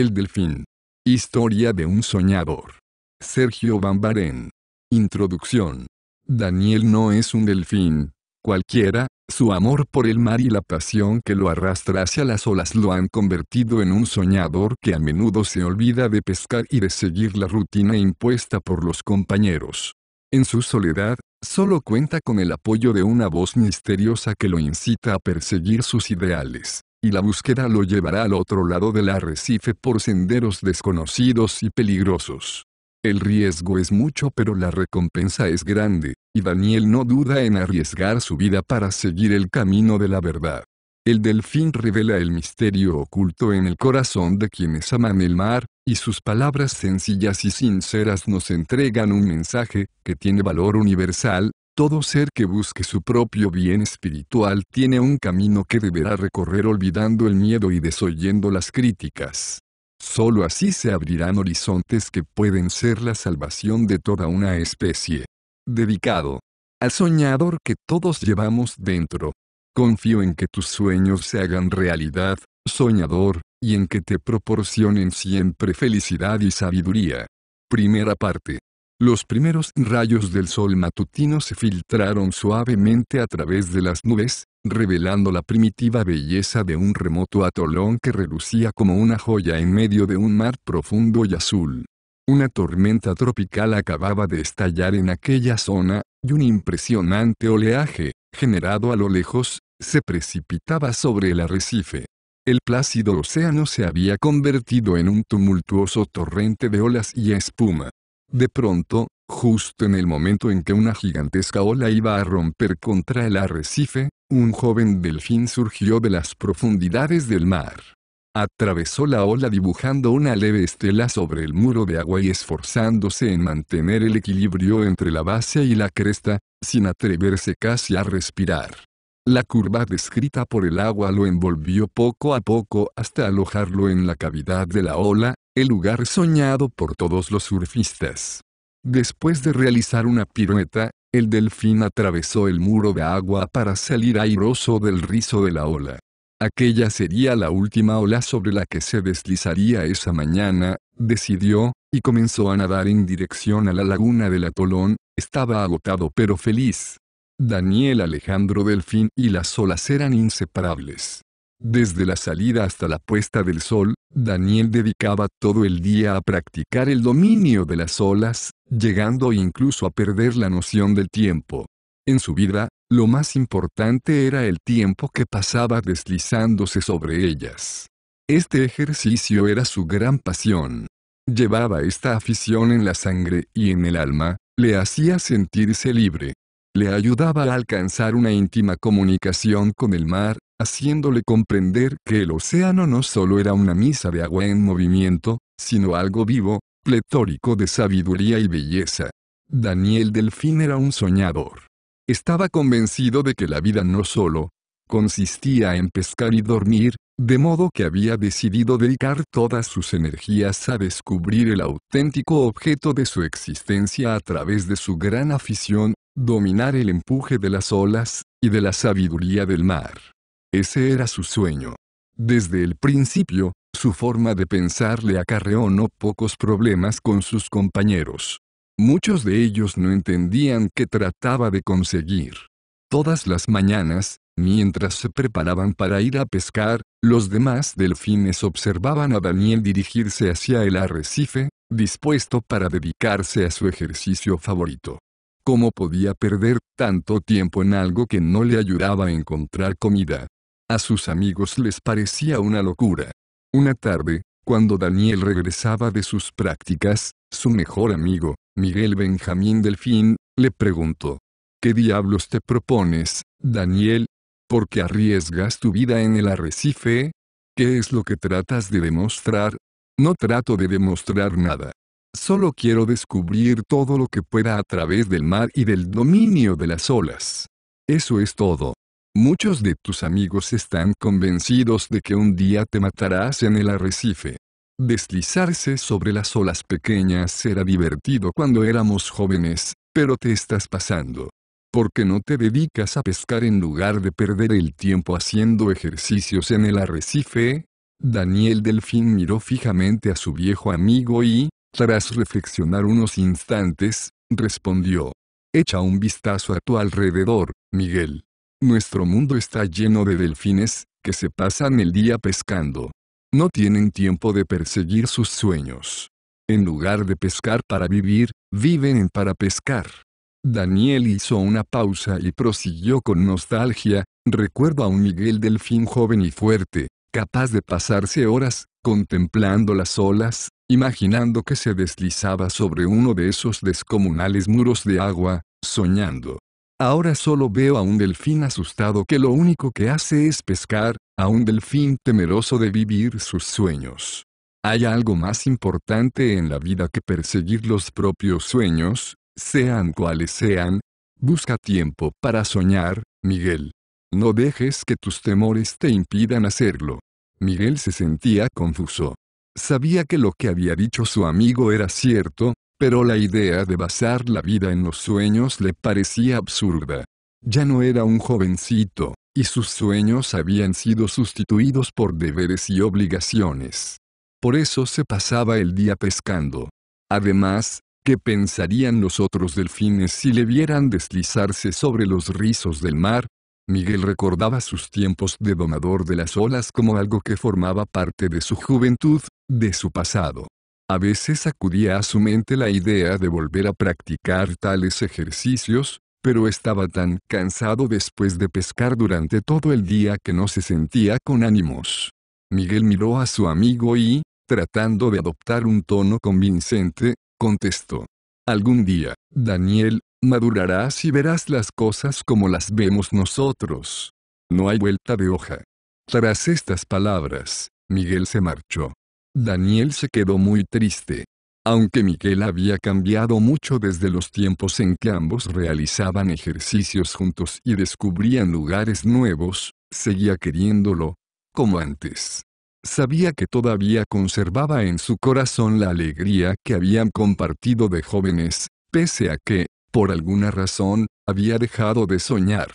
El Delfín. Historia de un soñador. Sergio Bambarén. Introducción. Daniel no es un delfín. Cualquiera, su amor por el mar y la pasión que lo arrastra hacia las olas lo han convertido en un soñador que a menudo se olvida de pescar y de seguir la rutina impuesta por los compañeros. En su soledad, solo cuenta con el apoyo de una voz misteriosa que lo incita a perseguir sus ideales y la búsqueda lo llevará al otro lado del arrecife por senderos desconocidos y peligrosos. El riesgo es mucho pero la recompensa es grande, y Daniel no duda en arriesgar su vida para seguir el camino de la verdad. El delfín revela el misterio oculto en el corazón de quienes aman el mar, y sus palabras sencillas y sinceras nos entregan un mensaje que tiene valor universal, todo ser que busque su propio bien espiritual tiene un camino que deberá recorrer olvidando el miedo y desoyendo las críticas. Solo así se abrirán horizontes que pueden ser la salvación de toda una especie. Dedicado. Al soñador que todos llevamos dentro. Confío en que tus sueños se hagan realidad, soñador, y en que te proporcionen siempre felicidad y sabiduría. Primera parte. Los primeros rayos del sol matutino se filtraron suavemente a través de las nubes, revelando la primitiva belleza de un remoto atolón que relucía como una joya en medio de un mar profundo y azul. Una tormenta tropical acababa de estallar en aquella zona, y un impresionante oleaje, generado a lo lejos, se precipitaba sobre el arrecife. El plácido océano se había convertido en un tumultuoso torrente de olas y espuma. De pronto, justo en el momento en que una gigantesca ola iba a romper contra el arrecife, un joven delfín surgió de las profundidades del mar. Atravesó la ola dibujando una leve estela sobre el muro de agua y esforzándose en mantener el equilibrio entre la base y la cresta, sin atreverse casi a respirar. La curva descrita por el agua lo envolvió poco a poco hasta alojarlo en la cavidad de la ola, el lugar soñado por todos los surfistas. Después de realizar una pirueta, el delfín atravesó el muro de agua para salir airoso del rizo de la ola. Aquella sería la última ola sobre la que se deslizaría esa mañana, decidió, y comenzó a nadar en dirección a la laguna del atolón, estaba agotado pero feliz. Daniel Alejandro Delfín y las olas eran inseparables. Desde la salida hasta la puesta del sol, Daniel dedicaba todo el día a practicar el dominio de las olas, llegando incluso a perder la noción del tiempo. En su vida, lo más importante era el tiempo que pasaba deslizándose sobre ellas. Este ejercicio era su gran pasión. Llevaba esta afición en la sangre y en el alma, le hacía sentirse libre. Le ayudaba a alcanzar una íntima comunicación con el mar, haciéndole comprender que el océano no solo era una misa de agua en movimiento, sino algo vivo, pletórico de sabiduría y belleza. Daniel Delfín era un soñador. Estaba convencido de que la vida no solo consistía en pescar y dormir, de modo que había decidido dedicar todas sus energías a descubrir el auténtico objeto de su existencia a través de su gran afición, dominar el empuje de las olas, y de la sabiduría del mar. Ese era su sueño. Desde el principio, su forma de pensar le acarreó no pocos problemas con sus compañeros. Muchos de ellos no entendían qué trataba de conseguir. Todas las mañanas, mientras se preparaban para ir a pescar, los demás delfines observaban a Daniel dirigirse hacia el arrecife, dispuesto para dedicarse a su ejercicio favorito. ¿Cómo podía perder tanto tiempo en algo que no le ayudaba a encontrar comida? A sus amigos les parecía una locura. Una tarde, cuando Daniel regresaba de sus prácticas, su mejor amigo, Miguel Benjamín Delfín, le preguntó. ¿Qué diablos te propones, Daniel? ¿Por qué arriesgas tu vida en el arrecife? ¿Qué es lo que tratas de demostrar? No trato de demostrar nada. Solo quiero descubrir todo lo que pueda a través del mar y del dominio de las olas. Eso es todo. Muchos de tus amigos están convencidos de que un día te matarás en el arrecife. Deslizarse sobre las olas pequeñas era divertido cuando éramos jóvenes, pero te estás pasando. ¿Por qué no te dedicas a pescar en lugar de perder el tiempo haciendo ejercicios en el arrecife? Daniel Delfín miró fijamente a su viejo amigo y, tras reflexionar unos instantes, respondió. Echa un vistazo a tu alrededor, Miguel. Nuestro mundo está lleno de delfines, que se pasan el día pescando. No tienen tiempo de perseguir sus sueños. En lugar de pescar para vivir, viven para pescar. Daniel hizo una pausa y prosiguió con nostalgia, recuerdo a un Miguel Delfín joven y fuerte, capaz de pasarse horas, contemplando las olas, imaginando que se deslizaba sobre uno de esos descomunales muros de agua, soñando. Ahora solo veo a un delfín asustado que lo único que hace es pescar, a un delfín temeroso de vivir sus sueños. Hay algo más importante en la vida que perseguir los propios sueños, sean cuales sean. Busca tiempo para soñar, Miguel. No dejes que tus temores te impidan hacerlo. Miguel se sentía confuso. Sabía que lo que había dicho su amigo era cierto, pero la idea de basar la vida en los sueños le parecía absurda. Ya no era un jovencito, y sus sueños habían sido sustituidos por deberes y obligaciones. Por eso se pasaba el día pescando. Además, ¿qué pensarían los otros delfines si le vieran deslizarse sobre los rizos del mar? Miguel recordaba sus tiempos de domador de las olas como algo que formaba parte de su juventud, de su pasado. A veces acudía a su mente la idea de volver a practicar tales ejercicios, pero estaba tan cansado después de pescar durante todo el día que no se sentía con ánimos. Miguel miró a su amigo y, tratando de adoptar un tono convincente, contestó. Algún día, Daniel, madurarás y verás las cosas como las vemos nosotros. No hay vuelta de hoja. Tras estas palabras, Miguel se marchó. Daniel se quedó muy triste. Aunque Miguel había cambiado mucho desde los tiempos en que ambos realizaban ejercicios juntos y descubrían lugares nuevos, seguía queriéndolo, como antes. Sabía que todavía conservaba en su corazón la alegría que habían compartido de jóvenes, pese a que, por alguna razón, había dejado de soñar.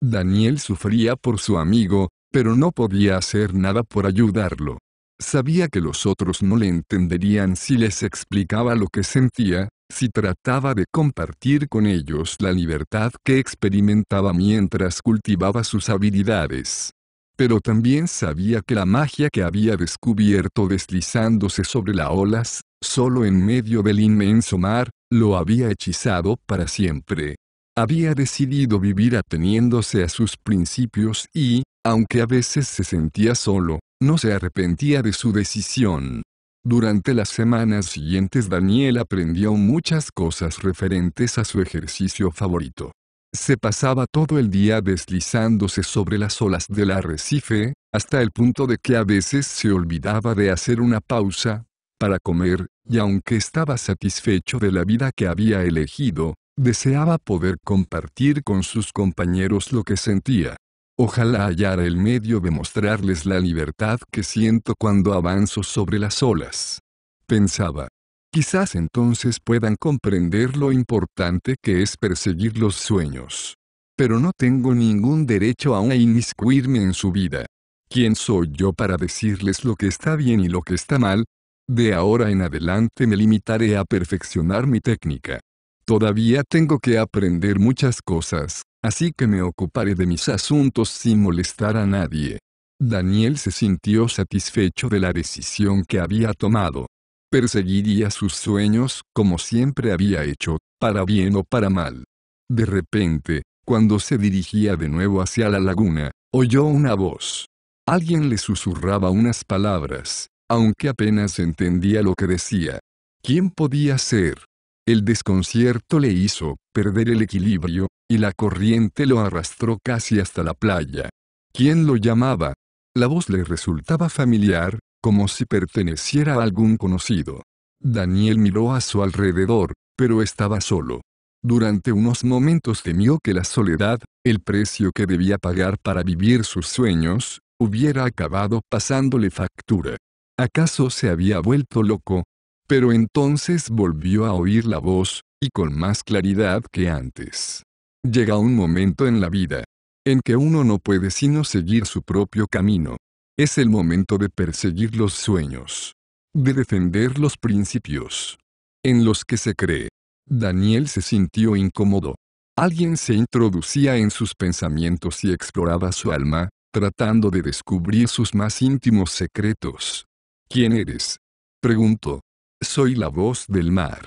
Daniel sufría por su amigo, pero no podía hacer nada por ayudarlo. Sabía que los otros no le entenderían si les explicaba lo que sentía, si trataba de compartir con ellos la libertad que experimentaba mientras cultivaba sus habilidades. Pero también sabía que la magia que había descubierto deslizándose sobre las olas, solo en medio del inmenso mar, lo había hechizado para siempre. Había decidido vivir ateniéndose a sus principios y, aunque a veces se sentía solo, no se arrepentía de su decisión. Durante las semanas siguientes Daniel aprendió muchas cosas referentes a su ejercicio favorito. Se pasaba todo el día deslizándose sobre las olas del arrecife, hasta el punto de que a veces se olvidaba de hacer una pausa, para comer, y aunque estaba satisfecho de la vida que había elegido, deseaba poder compartir con sus compañeros lo que sentía. Ojalá hallara el medio de mostrarles la libertad que siento cuando avanzo sobre las olas. Pensaba. Quizás entonces puedan comprender lo importante que es perseguir los sueños. Pero no tengo ningún derecho aún a inmiscuirme en su vida. ¿Quién soy yo para decirles lo que está bien y lo que está mal? De ahora en adelante me limitaré a perfeccionar mi técnica. Todavía tengo que aprender muchas cosas, así que me ocuparé de mis asuntos sin molestar a nadie. Daniel se sintió satisfecho de la decisión que había tomado. Perseguiría sus sueños, como siempre había hecho, para bien o para mal. De repente, cuando se dirigía de nuevo hacia la laguna, oyó una voz. Alguien le susurraba unas palabras, aunque apenas entendía lo que decía. ¿Quién podía ser? El desconcierto le hizo perder el equilibrio, y la corriente lo arrastró casi hasta la playa. ¿Quién lo llamaba? La voz le resultaba familiar, como si perteneciera a algún conocido. Daniel miró a su alrededor, pero estaba solo. Durante unos momentos temió que la soledad, el precio que debía pagar para vivir sus sueños, hubiera acabado pasándole factura. ¿Acaso se había vuelto loco, pero entonces volvió a oír la voz, y con más claridad que antes. Llega un momento en la vida, en que uno no puede sino seguir su propio camino. Es el momento de perseguir los sueños, de defender los principios en los que se cree. Daniel se sintió incómodo. Alguien se introducía en sus pensamientos y exploraba su alma, tratando de descubrir sus más íntimos secretos. ¿Quién eres? preguntó. Soy la voz del mar.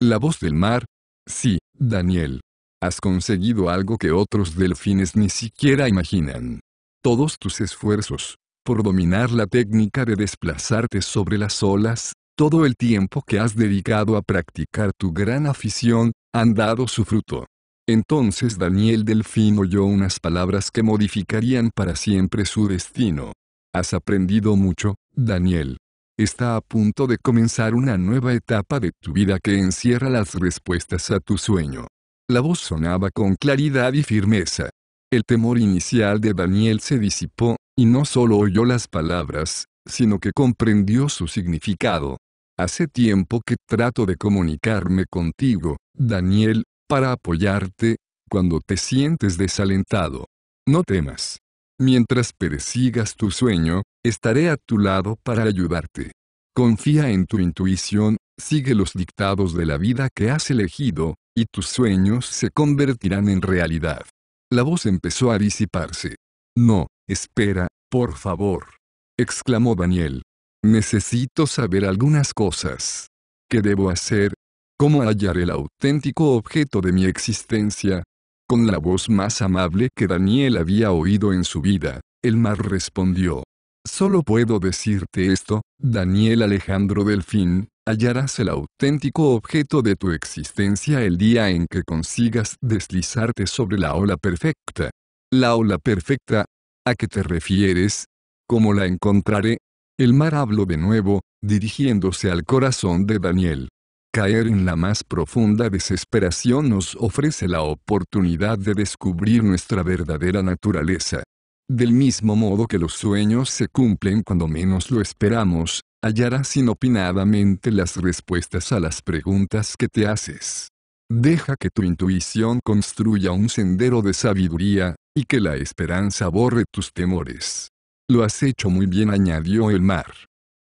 La voz del mar. Sí, Daniel. Has conseguido algo que otros delfines ni siquiera imaginan. Todos tus esfuerzos, por dominar la técnica de desplazarte sobre las olas, todo el tiempo que has dedicado a practicar tu gran afición, han dado su fruto. Entonces Daniel Delfín oyó unas palabras que modificarían para siempre su destino. Has aprendido mucho, Daniel. Está a punto de comenzar una nueva etapa de tu vida que encierra las respuestas a tu sueño. La voz sonaba con claridad y firmeza. El temor inicial de Daniel se disipó, y no solo oyó las palabras, sino que comprendió su significado. Hace tiempo que trato de comunicarme contigo, Daniel, para apoyarte, cuando te sientes desalentado. No temas. Mientras persigas tu sueño, Estaré a tu lado para ayudarte. Confía en tu intuición, sigue los dictados de la vida que has elegido, y tus sueños se convertirán en realidad. La voz empezó a disiparse. No, espera, por favor. exclamó Daniel. Necesito saber algunas cosas. ¿Qué debo hacer? ¿Cómo hallar el auténtico objeto de mi existencia? Con la voz más amable que Daniel había oído en su vida, el mar respondió. Solo puedo decirte esto, Daniel Alejandro Delfín, hallarás el auténtico objeto de tu existencia el día en que consigas deslizarte sobre la ola perfecta. La ola perfecta, ¿a qué te refieres? ¿Cómo la encontraré? El mar habló de nuevo, dirigiéndose al corazón de Daniel. Caer en la más profunda desesperación nos ofrece la oportunidad de descubrir nuestra verdadera naturaleza. Del mismo modo que los sueños se cumplen cuando menos lo esperamos, hallarás inopinadamente las respuestas a las preguntas que te haces. Deja que tu intuición construya un sendero de sabiduría, y que la esperanza borre tus temores. Lo has hecho muy bien, añadió el mar.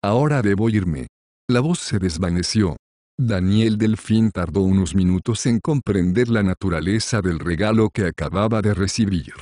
Ahora debo irme. La voz se desvaneció. Daniel Delfín tardó unos minutos en comprender la naturaleza del regalo que acababa de recibir.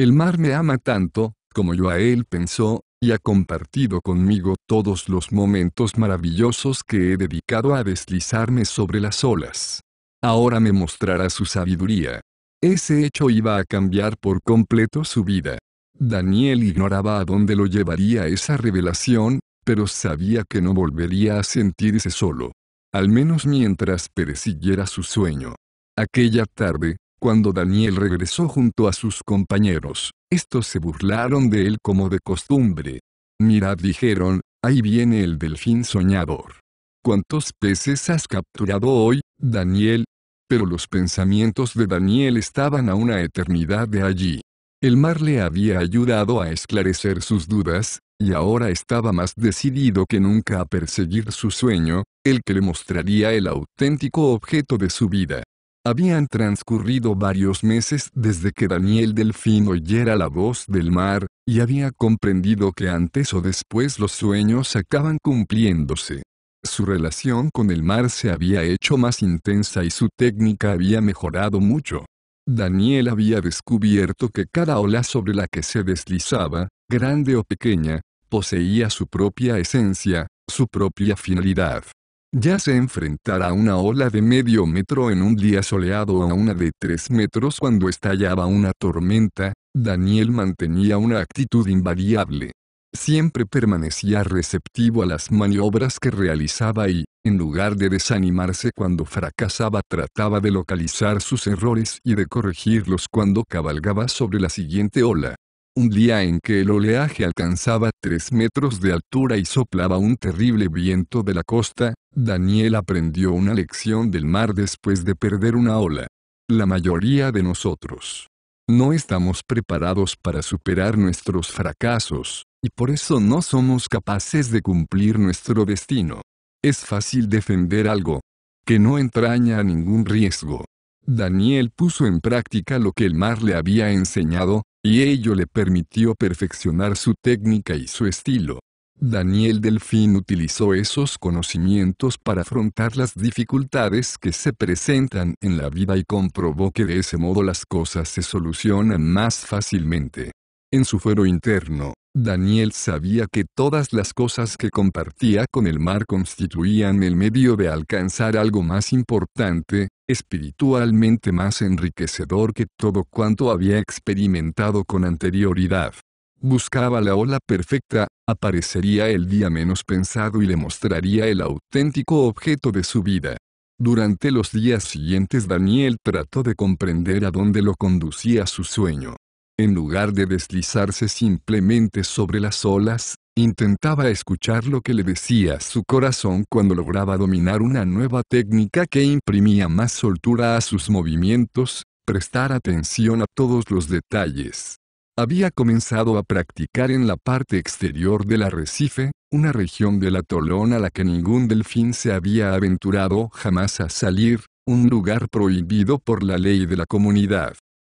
El mar me ama tanto, como yo a él pensó, y ha compartido conmigo todos los momentos maravillosos que he dedicado a deslizarme sobre las olas. Ahora me mostrará su sabiduría. Ese hecho iba a cambiar por completo su vida. Daniel ignoraba a dónde lo llevaría esa revelación, pero sabía que no volvería a sentirse solo. Al menos mientras persiguiera su sueño. Aquella tarde, cuando Daniel regresó junto a sus compañeros, estos se burlaron de él como de costumbre. Mirad dijeron, ahí viene el delfín soñador. ¿Cuántos peces has capturado hoy, Daniel? Pero los pensamientos de Daniel estaban a una eternidad de allí. El mar le había ayudado a esclarecer sus dudas, y ahora estaba más decidido que nunca a perseguir su sueño, el que le mostraría el auténtico objeto de su vida. Habían transcurrido varios meses desde que Daniel Delfín oyera la voz del mar, y había comprendido que antes o después los sueños acaban cumpliéndose. Su relación con el mar se había hecho más intensa y su técnica había mejorado mucho. Daniel había descubierto que cada ola sobre la que se deslizaba, grande o pequeña, poseía su propia esencia, su propia finalidad ya se enfrentara a una ola de medio metro en un día soleado o a una de tres metros cuando estallaba una tormenta, Daniel mantenía una actitud invariable. Siempre permanecía receptivo a las maniobras que realizaba y, en lugar de desanimarse cuando fracasaba, trataba de localizar sus errores y de corregirlos cuando cabalgaba sobre la siguiente ola. Un día en que el oleaje alcanzaba tres metros de altura y soplaba un terrible viento de la costa, Daniel aprendió una lección del mar después de perder una ola. La mayoría de nosotros no estamos preparados para superar nuestros fracasos, y por eso no somos capaces de cumplir nuestro destino. Es fácil defender algo que no entraña ningún riesgo. Daniel puso en práctica lo que el mar le había enseñado, y ello le permitió perfeccionar su técnica y su estilo. Daniel Delfín utilizó esos conocimientos para afrontar las dificultades que se presentan en la vida y comprobó que de ese modo las cosas se solucionan más fácilmente. En su fuero interno, Daniel sabía que todas las cosas que compartía con el mar constituían el medio de alcanzar algo más importante, espiritualmente más enriquecedor que todo cuanto había experimentado con anterioridad. Buscaba la ola perfecta, aparecería el día menos pensado y le mostraría el auténtico objeto de su vida. Durante los días siguientes Daniel trató de comprender a dónde lo conducía su sueño. En lugar de deslizarse simplemente sobre las olas, intentaba escuchar lo que le decía su corazón cuando lograba dominar una nueva técnica que imprimía más soltura a sus movimientos, prestar atención a todos los detalles, había comenzado a practicar en la parte exterior del arrecife, una región del atolón a la que ningún delfín se había aventurado jamás a salir, un lugar prohibido por la ley de la comunidad.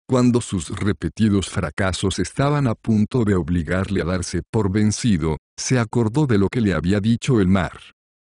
Cuando sus repetidos fracasos estaban a punto de obligarle a darse por vencido, se acordó de lo que le había dicho el mar.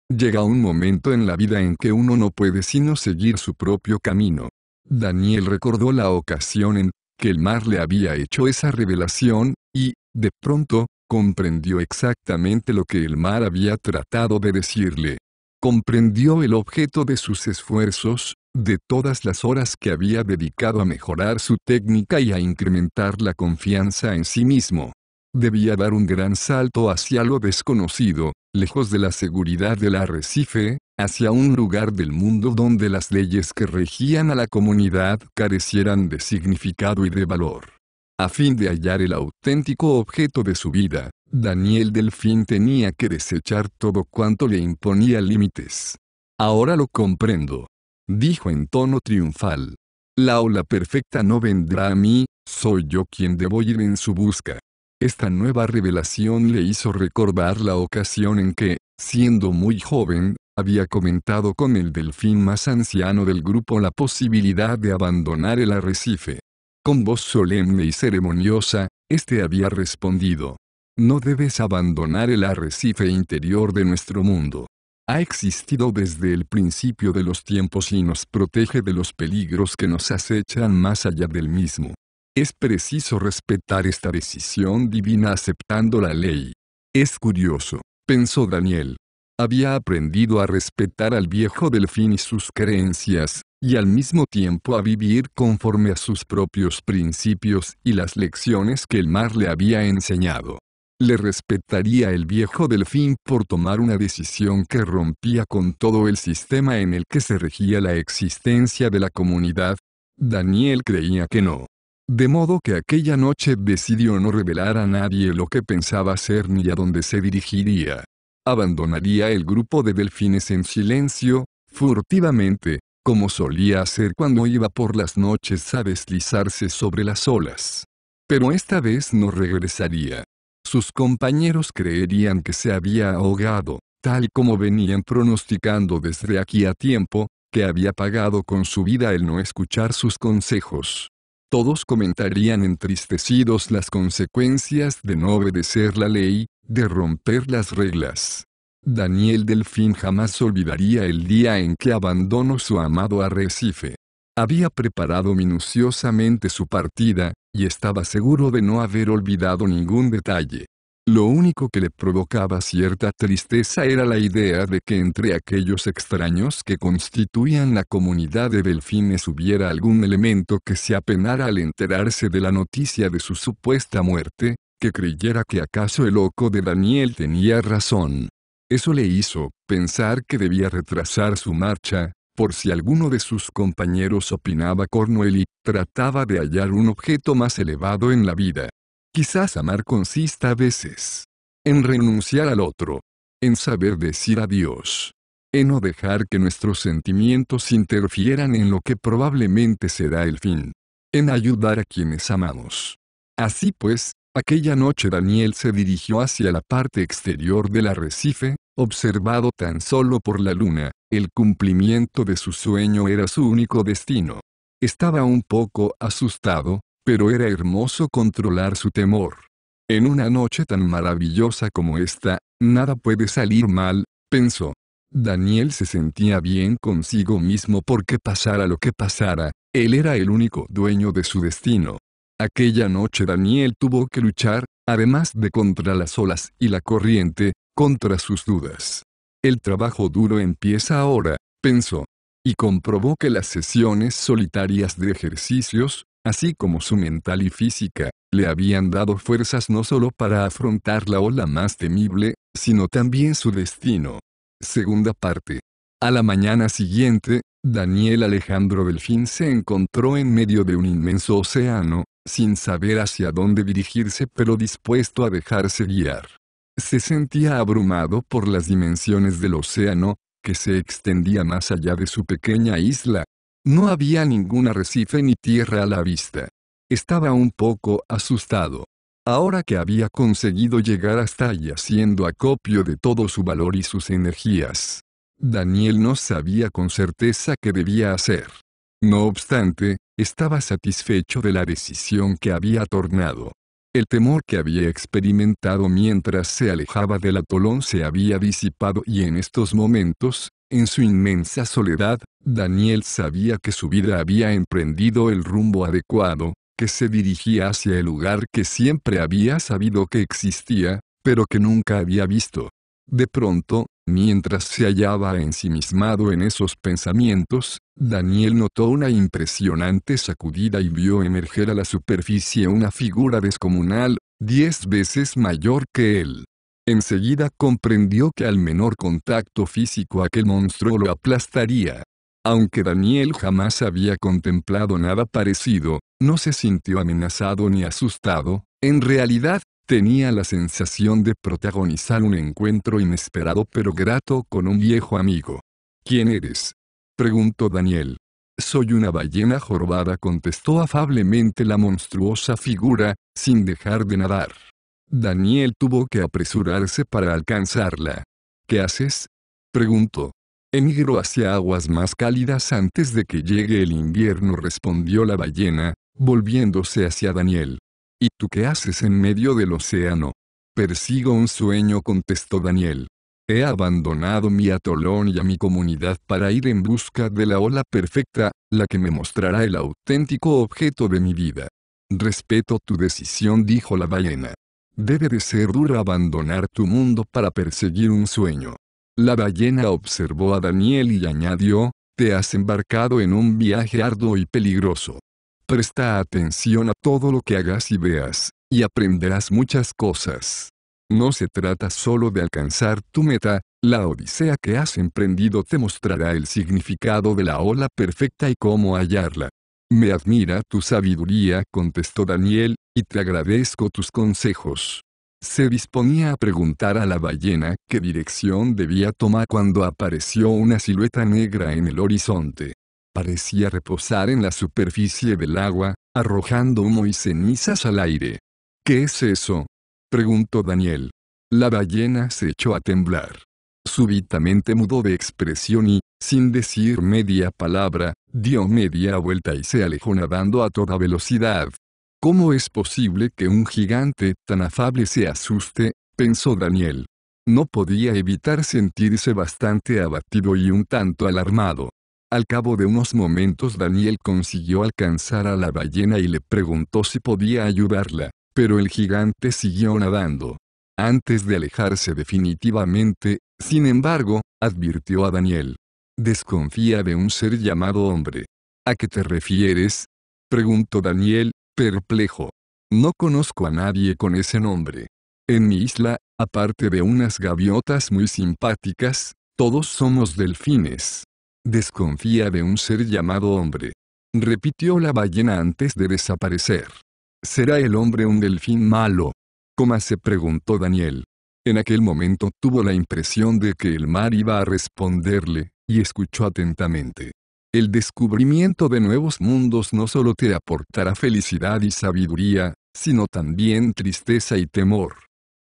Llega un momento en la vida en que uno no puede sino seguir su propio camino. Daniel recordó la ocasión en que el mar le había hecho esa revelación, y, de pronto, comprendió exactamente lo que el mar había tratado de decirle. Comprendió el objeto de sus esfuerzos, de todas las horas que había dedicado a mejorar su técnica y a incrementar la confianza en sí mismo. Debía dar un gran salto hacia lo desconocido, lejos de la seguridad del arrecife, hacia un lugar del mundo donde las leyes que regían a la comunidad carecieran de significado y de valor. A fin de hallar el auténtico objeto de su vida, Daniel Delfín tenía que desechar todo cuanto le imponía límites. Ahora lo comprendo. Dijo en tono triunfal. La ola perfecta no vendrá a mí, soy yo quien debo ir en su busca. Esta nueva revelación le hizo recordar la ocasión en que, siendo muy joven, había comentado con el delfín más anciano del grupo la posibilidad de abandonar el arrecife. Con voz solemne y ceremoniosa, este había respondido. No debes abandonar el arrecife interior de nuestro mundo. Ha existido desde el principio de los tiempos y nos protege de los peligros que nos acechan más allá del mismo. Es preciso respetar esta decisión divina aceptando la ley. Es curioso, pensó Daniel, había aprendido a respetar al viejo delfín y sus creencias, y al mismo tiempo a vivir conforme a sus propios principios y las lecciones que el mar le había enseñado. Le respetaría el viejo delfín por tomar una decisión que rompía con todo el sistema en el que se regía la existencia de la comunidad. Daniel creía que no. De modo que aquella noche decidió no revelar a nadie lo que pensaba hacer ni a dónde se dirigiría abandonaría el grupo de delfines en silencio, furtivamente, como solía hacer cuando iba por las noches a deslizarse sobre las olas. Pero esta vez no regresaría. Sus compañeros creerían que se había ahogado, tal como venían pronosticando desde aquí a tiempo, que había pagado con su vida el no escuchar sus consejos. Todos comentarían entristecidos las consecuencias de no obedecer la ley, de romper las reglas. Daniel Delfín jamás olvidaría el día en que abandonó su amado arrecife. Había preparado minuciosamente su partida, y estaba seguro de no haber olvidado ningún detalle. Lo único que le provocaba cierta tristeza era la idea de que entre aquellos extraños que constituían la comunidad de Delfines hubiera algún elemento que se apenara al enterarse de la noticia de su supuesta muerte, creyera que acaso el loco de Daniel tenía razón. Eso le hizo pensar que debía retrasar su marcha, por si alguno de sus compañeros opinaba Cornwell y trataba de hallar un objeto más elevado en la vida. Quizás amar consista a veces en renunciar al otro, en saber decir adiós, en no dejar que nuestros sentimientos interfieran en lo que probablemente será el fin, en ayudar a quienes amamos. Así pues, Aquella noche Daniel se dirigió hacia la parte exterior del arrecife, observado tan solo por la luna, el cumplimiento de su sueño era su único destino. Estaba un poco asustado, pero era hermoso controlar su temor. En una noche tan maravillosa como esta, nada puede salir mal, pensó. Daniel se sentía bien consigo mismo porque pasara lo que pasara, él era el único dueño de su destino. Aquella noche Daniel tuvo que luchar, además de contra las olas y la corriente, contra sus dudas. El trabajo duro empieza ahora, pensó. Y comprobó que las sesiones solitarias de ejercicios, así como su mental y física, le habían dado fuerzas no solo para afrontar la ola más temible, sino también su destino. Segunda parte. A la mañana siguiente, Daniel Alejandro Delfín se encontró en medio de un inmenso océano, sin saber hacia dónde dirigirse pero dispuesto a dejarse guiar. Se sentía abrumado por las dimensiones del océano, que se extendía más allá de su pequeña isla. No había ningún arrecife ni tierra a la vista. Estaba un poco asustado. Ahora que había conseguido llegar hasta allí haciendo acopio de todo su valor y sus energías, Daniel no sabía con certeza qué debía hacer. No obstante, estaba satisfecho de la decisión que había tornado. El temor que había experimentado mientras se alejaba del atolón se había disipado y en estos momentos, en su inmensa soledad, Daniel sabía que su vida había emprendido el rumbo adecuado, que se dirigía hacia el lugar que siempre había sabido que existía, pero que nunca había visto. De pronto, Mientras se hallaba ensimismado en esos pensamientos, Daniel notó una impresionante sacudida y vio emerger a la superficie una figura descomunal, diez veces mayor que él. Enseguida comprendió que al menor contacto físico aquel monstruo lo aplastaría. Aunque Daniel jamás había contemplado nada parecido, no se sintió amenazado ni asustado, en realidad, Tenía la sensación de protagonizar un encuentro inesperado pero grato con un viejo amigo. ¿Quién eres? preguntó Daniel. Soy una ballena jorobada, contestó afablemente la monstruosa figura, sin dejar de nadar. Daniel tuvo que apresurarse para alcanzarla. ¿Qué haces? preguntó. Emigro hacia aguas más cálidas antes de que llegue el invierno, respondió la ballena, volviéndose hacia Daniel. ¿Y tú qué haces en medio del océano? Persigo un sueño, contestó Daniel. He abandonado mi atolón y a mi comunidad para ir en busca de la ola perfecta, la que me mostrará el auténtico objeto de mi vida. Respeto tu decisión, dijo la ballena. Debe de ser duro abandonar tu mundo para perseguir un sueño. La ballena observó a Daniel y añadió, te has embarcado en un viaje arduo y peligroso. Presta atención a todo lo que hagas y veas, y aprenderás muchas cosas. No se trata solo de alcanzar tu meta, la odisea que has emprendido te mostrará el significado de la ola perfecta y cómo hallarla. Me admira tu sabiduría, contestó Daniel, y te agradezco tus consejos. Se disponía a preguntar a la ballena qué dirección debía tomar cuando apareció una silueta negra en el horizonte parecía reposar en la superficie del agua, arrojando humo y cenizas al aire. ¿Qué es eso? preguntó Daniel. La ballena se echó a temblar. Súbitamente mudó de expresión y, sin decir media palabra, dio media vuelta y se alejó nadando a toda velocidad. ¿Cómo es posible que un gigante tan afable se asuste? pensó Daniel. No podía evitar sentirse bastante abatido y un tanto alarmado. Al cabo de unos momentos Daniel consiguió alcanzar a la ballena y le preguntó si podía ayudarla, pero el gigante siguió nadando. Antes de alejarse definitivamente, sin embargo, advirtió a Daniel. Desconfía de un ser llamado hombre. ¿A qué te refieres? preguntó Daniel, perplejo. No conozco a nadie con ese nombre. En mi isla, aparte de unas gaviotas muy simpáticas, todos somos delfines. Desconfía de un ser llamado hombre. Repitió la ballena antes de desaparecer. ¿Será el hombre un delfín malo? Coma se preguntó Daniel. En aquel momento tuvo la impresión de que el mar iba a responderle, y escuchó atentamente. El descubrimiento de nuevos mundos no solo te aportará felicidad y sabiduría, sino también tristeza y temor.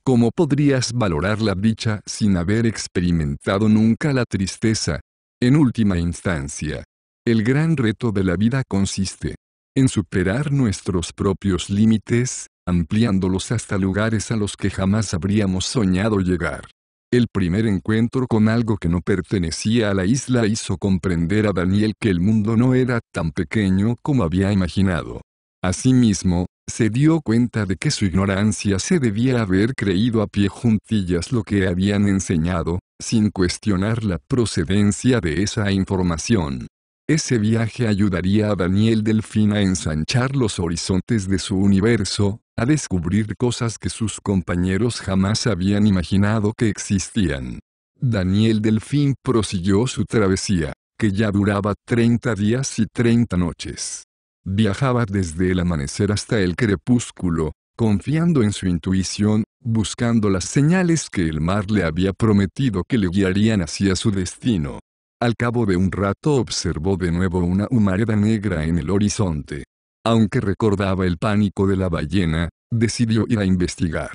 ¿Cómo podrías valorar la dicha sin haber experimentado nunca la tristeza, en última instancia, el gran reto de la vida consiste en superar nuestros propios límites, ampliándolos hasta lugares a los que jamás habríamos soñado llegar. El primer encuentro con algo que no pertenecía a la isla hizo comprender a Daniel que el mundo no era tan pequeño como había imaginado. Asimismo, se dio cuenta de que su ignorancia se debía haber creído a pie juntillas lo que habían enseñado, sin cuestionar la procedencia de esa información. Ese viaje ayudaría a Daniel Delfín a ensanchar los horizontes de su universo, a descubrir cosas que sus compañeros jamás habían imaginado que existían. Daniel Delfín prosiguió su travesía, que ya duraba 30 días y 30 noches. Viajaba desde el amanecer hasta el crepúsculo, confiando en su intuición, buscando las señales que el mar le había prometido que le guiarían hacia su destino. Al cabo de un rato observó de nuevo una humareda negra en el horizonte. Aunque recordaba el pánico de la ballena, decidió ir a investigar.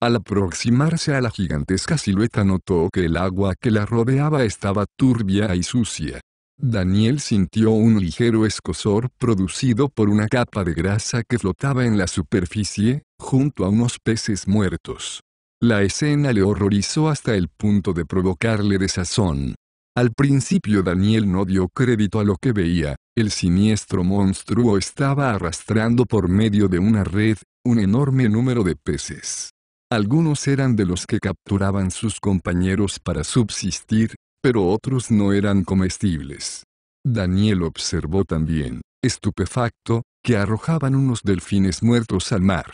Al aproximarse a la gigantesca silueta notó que el agua que la rodeaba estaba turbia y sucia. Daniel sintió un ligero escosor producido por una capa de grasa que flotaba en la superficie, junto a unos peces muertos. La escena le horrorizó hasta el punto de provocarle desazón. Al principio Daniel no dio crédito a lo que veía, el siniestro monstruo estaba arrastrando por medio de una red, un enorme número de peces. Algunos eran de los que capturaban sus compañeros para subsistir, pero otros no eran comestibles. Daniel observó también, estupefacto, que arrojaban unos delfines muertos al mar.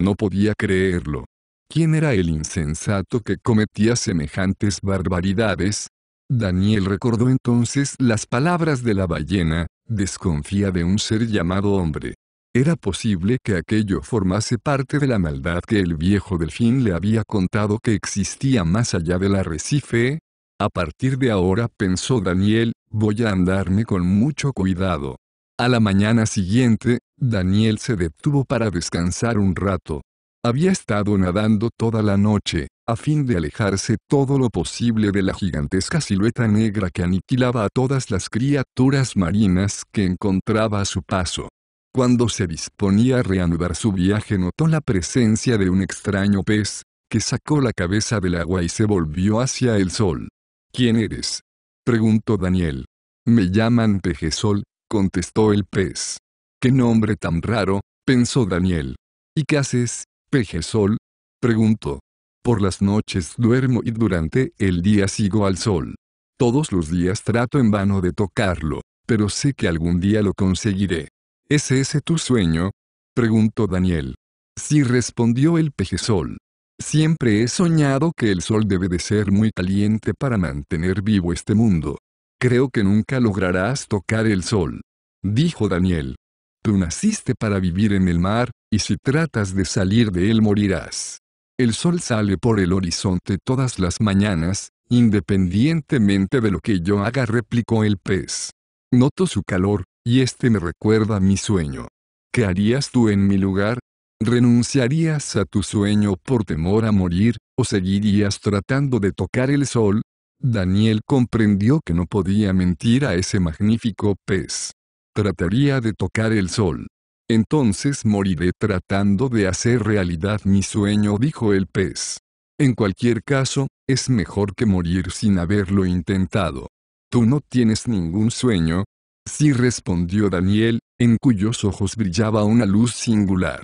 No podía creerlo. ¿Quién era el insensato que cometía semejantes barbaridades? Daniel recordó entonces las palabras de la ballena, desconfía de un ser llamado hombre. Era posible que aquello formase parte de la maldad que el viejo delfín le había contado que existía más allá del arrecife, a partir de ahora, pensó Daniel, voy a andarme con mucho cuidado. A la mañana siguiente, Daniel se detuvo para descansar un rato. Había estado nadando toda la noche, a fin de alejarse todo lo posible de la gigantesca silueta negra que aniquilaba a todas las criaturas marinas que encontraba a su paso. Cuando se disponía a reanudar su viaje notó la presencia de un extraño pez, que sacó la cabeza del agua y se volvió hacia el sol. ¿Quién eres? preguntó Daniel. Me llaman Pejesol, contestó el pez. ¿Qué nombre tan raro? pensó Daniel. ¿Y qué haces, Pejesol? preguntó. Por las noches duermo y durante el día sigo al sol. Todos los días trato en vano de tocarlo, pero sé que algún día lo conseguiré. ¿Es ese tu sueño? preguntó Daniel. Sí respondió el pejesol. Siempre he soñado que el sol debe de ser muy caliente para mantener vivo este mundo. Creo que nunca lograrás tocar el sol. Dijo Daniel. Tú naciste para vivir en el mar, y si tratas de salir de él morirás. El sol sale por el horizonte todas las mañanas, independientemente de lo que yo haga, replicó el pez. Noto su calor, y este me recuerda mi sueño. ¿Qué harías tú en mi lugar? ¿Renunciarías a tu sueño por temor a morir, o seguirías tratando de tocar el sol? Daniel comprendió que no podía mentir a ese magnífico pez. Trataría de tocar el sol. Entonces moriré tratando de hacer realidad mi sueño, dijo el pez. En cualquier caso, es mejor que morir sin haberlo intentado. Tú no tienes ningún sueño. Sí respondió Daniel, en cuyos ojos brillaba una luz singular.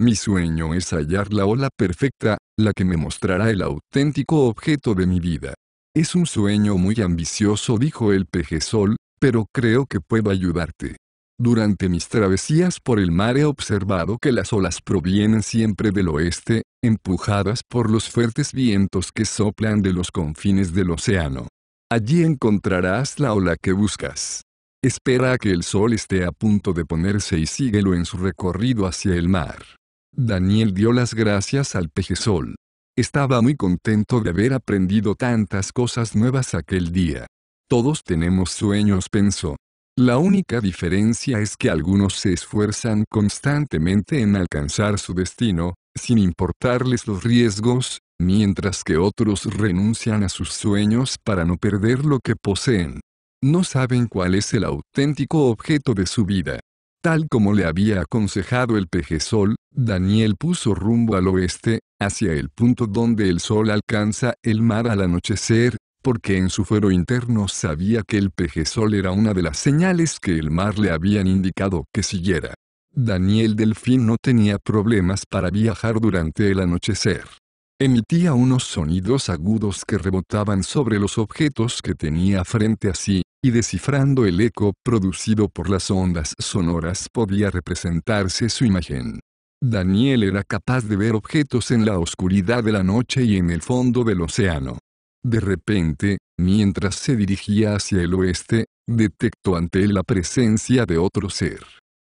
Mi sueño es hallar la ola perfecta, la que me mostrará el auténtico objeto de mi vida. Es un sueño muy ambicioso, dijo el sol, pero creo que puedo ayudarte. Durante mis travesías por el mar he observado que las olas provienen siempre del oeste, empujadas por los fuertes vientos que soplan de los confines del océano. Allí encontrarás la ola que buscas. Espera a que el sol esté a punto de ponerse y síguelo en su recorrido hacia el mar. Daniel dio las gracias al pejesol. Estaba muy contento de haber aprendido tantas cosas nuevas aquel día. Todos tenemos sueños, pensó. La única diferencia es que algunos se esfuerzan constantemente en alcanzar su destino, sin importarles los riesgos, mientras que otros renuncian a sus sueños para no perder lo que poseen. No saben cuál es el auténtico objeto de su vida. Tal como le había aconsejado el pejesol, Daniel puso rumbo al oeste, hacia el punto donde el sol alcanza el mar al anochecer, porque en su fuero interno sabía que el sol era una de las señales que el mar le habían indicado que siguiera. Daniel Delfín no tenía problemas para viajar durante el anochecer. Emitía unos sonidos agudos que rebotaban sobre los objetos que tenía frente a sí, y descifrando el eco producido por las ondas sonoras podía representarse su imagen. Daniel era capaz de ver objetos en la oscuridad de la noche y en el fondo del océano. De repente, mientras se dirigía hacia el oeste, detectó ante él la presencia de otro ser.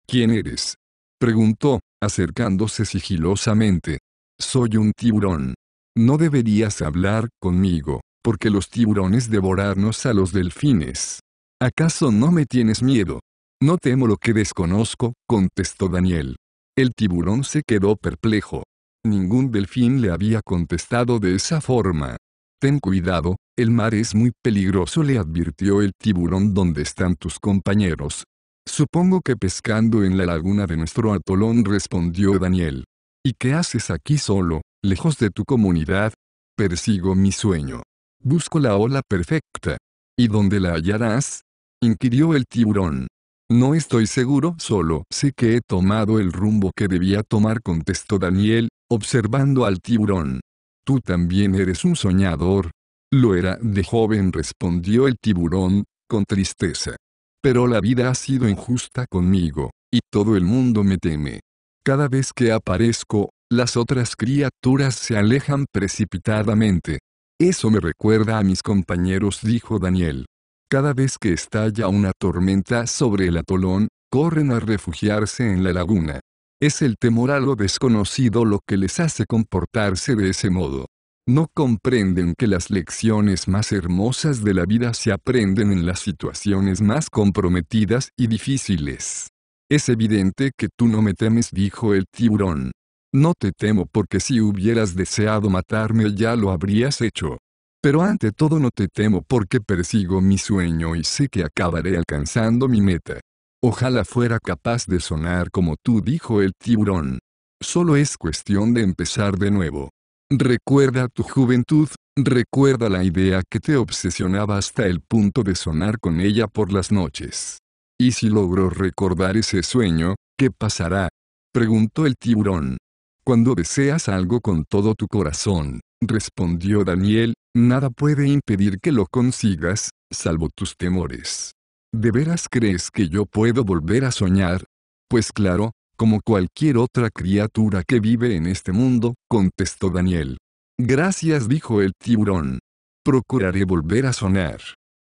¿Quién eres? preguntó, acercándose sigilosamente. Soy un tiburón. No deberías hablar conmigo, porque los tiburones devorarnos a los delfines. ¿Acaso no me tienes miedo? No temo lo que desconozco, contestó Daniel. El tiburón se quedó perplejo. Ningún delfín le había contestado de esa forma. Ten cuidado, el mar es muy peligroso, le advirtió el tiburón. ¿Dónde están tus compañeros? Supongo que pescando en la laguna de nuestro atolón, respondió Daniel. ¿Y qué haces aquí solo, lejos de tu comunidad? Persigo mi sueño. Busco la ola perfecta. ¿Y dónde la hallarás? inquirió el tiburón. No estoy seguro, solo sé que he tomado el rumbo que debía tomar, contestó Daniel, observando al tiburón. Tú también eres un soñador. Lo era de joven, respondió el tiburón, con tristeza. Pero la vida ha sido injusta conmigo, y todo el mundo me teme. Cada vez que aparezco, las otras criaturas se alejan precipitadamente. Eso me recuerda a mis compañeros, dijo Daniel. Cada vez que estalla una tormenta sobre el atolón, corren a refugiarse en la laguna. Es el temor a lo desconocido lo que les hace comportarse de ese modo. No comprenden que las lecciones más hermosas de la vida se aprenden en las situaciones más comprometidas y difíciles. Es evidente que tú no me temes, dijo el tiburón. No te temo porque si hubieras deseado matarme ya lo habrías hecho. Pero ante todo no te temo porque persigo mi sueño y sé que acabaré alcanzando mi meta. Ojalá fuera capaz de sonar como tú dijo el tiburón. Solo es cuestión de empezar de nuevo. Recuerda tu juventud, recuerda la idea que te obsesionaba hasta el punto de sonar con ella por las noches. ¿Y si logro recordar ese sueño, qué pasará? preguntó el tiburón. Cuando deseas algo con todo tu corazón, respondió Daniel, nada puede impedir que lo consigas, salvo tus temores. ¿De veras crees que yo puedo volver a soñar? Pues claro, como cualquier otra criatura que vive en este mundo, contestó Daniel. Gracias, dijo el tiburón. Procuraré volver a sonar.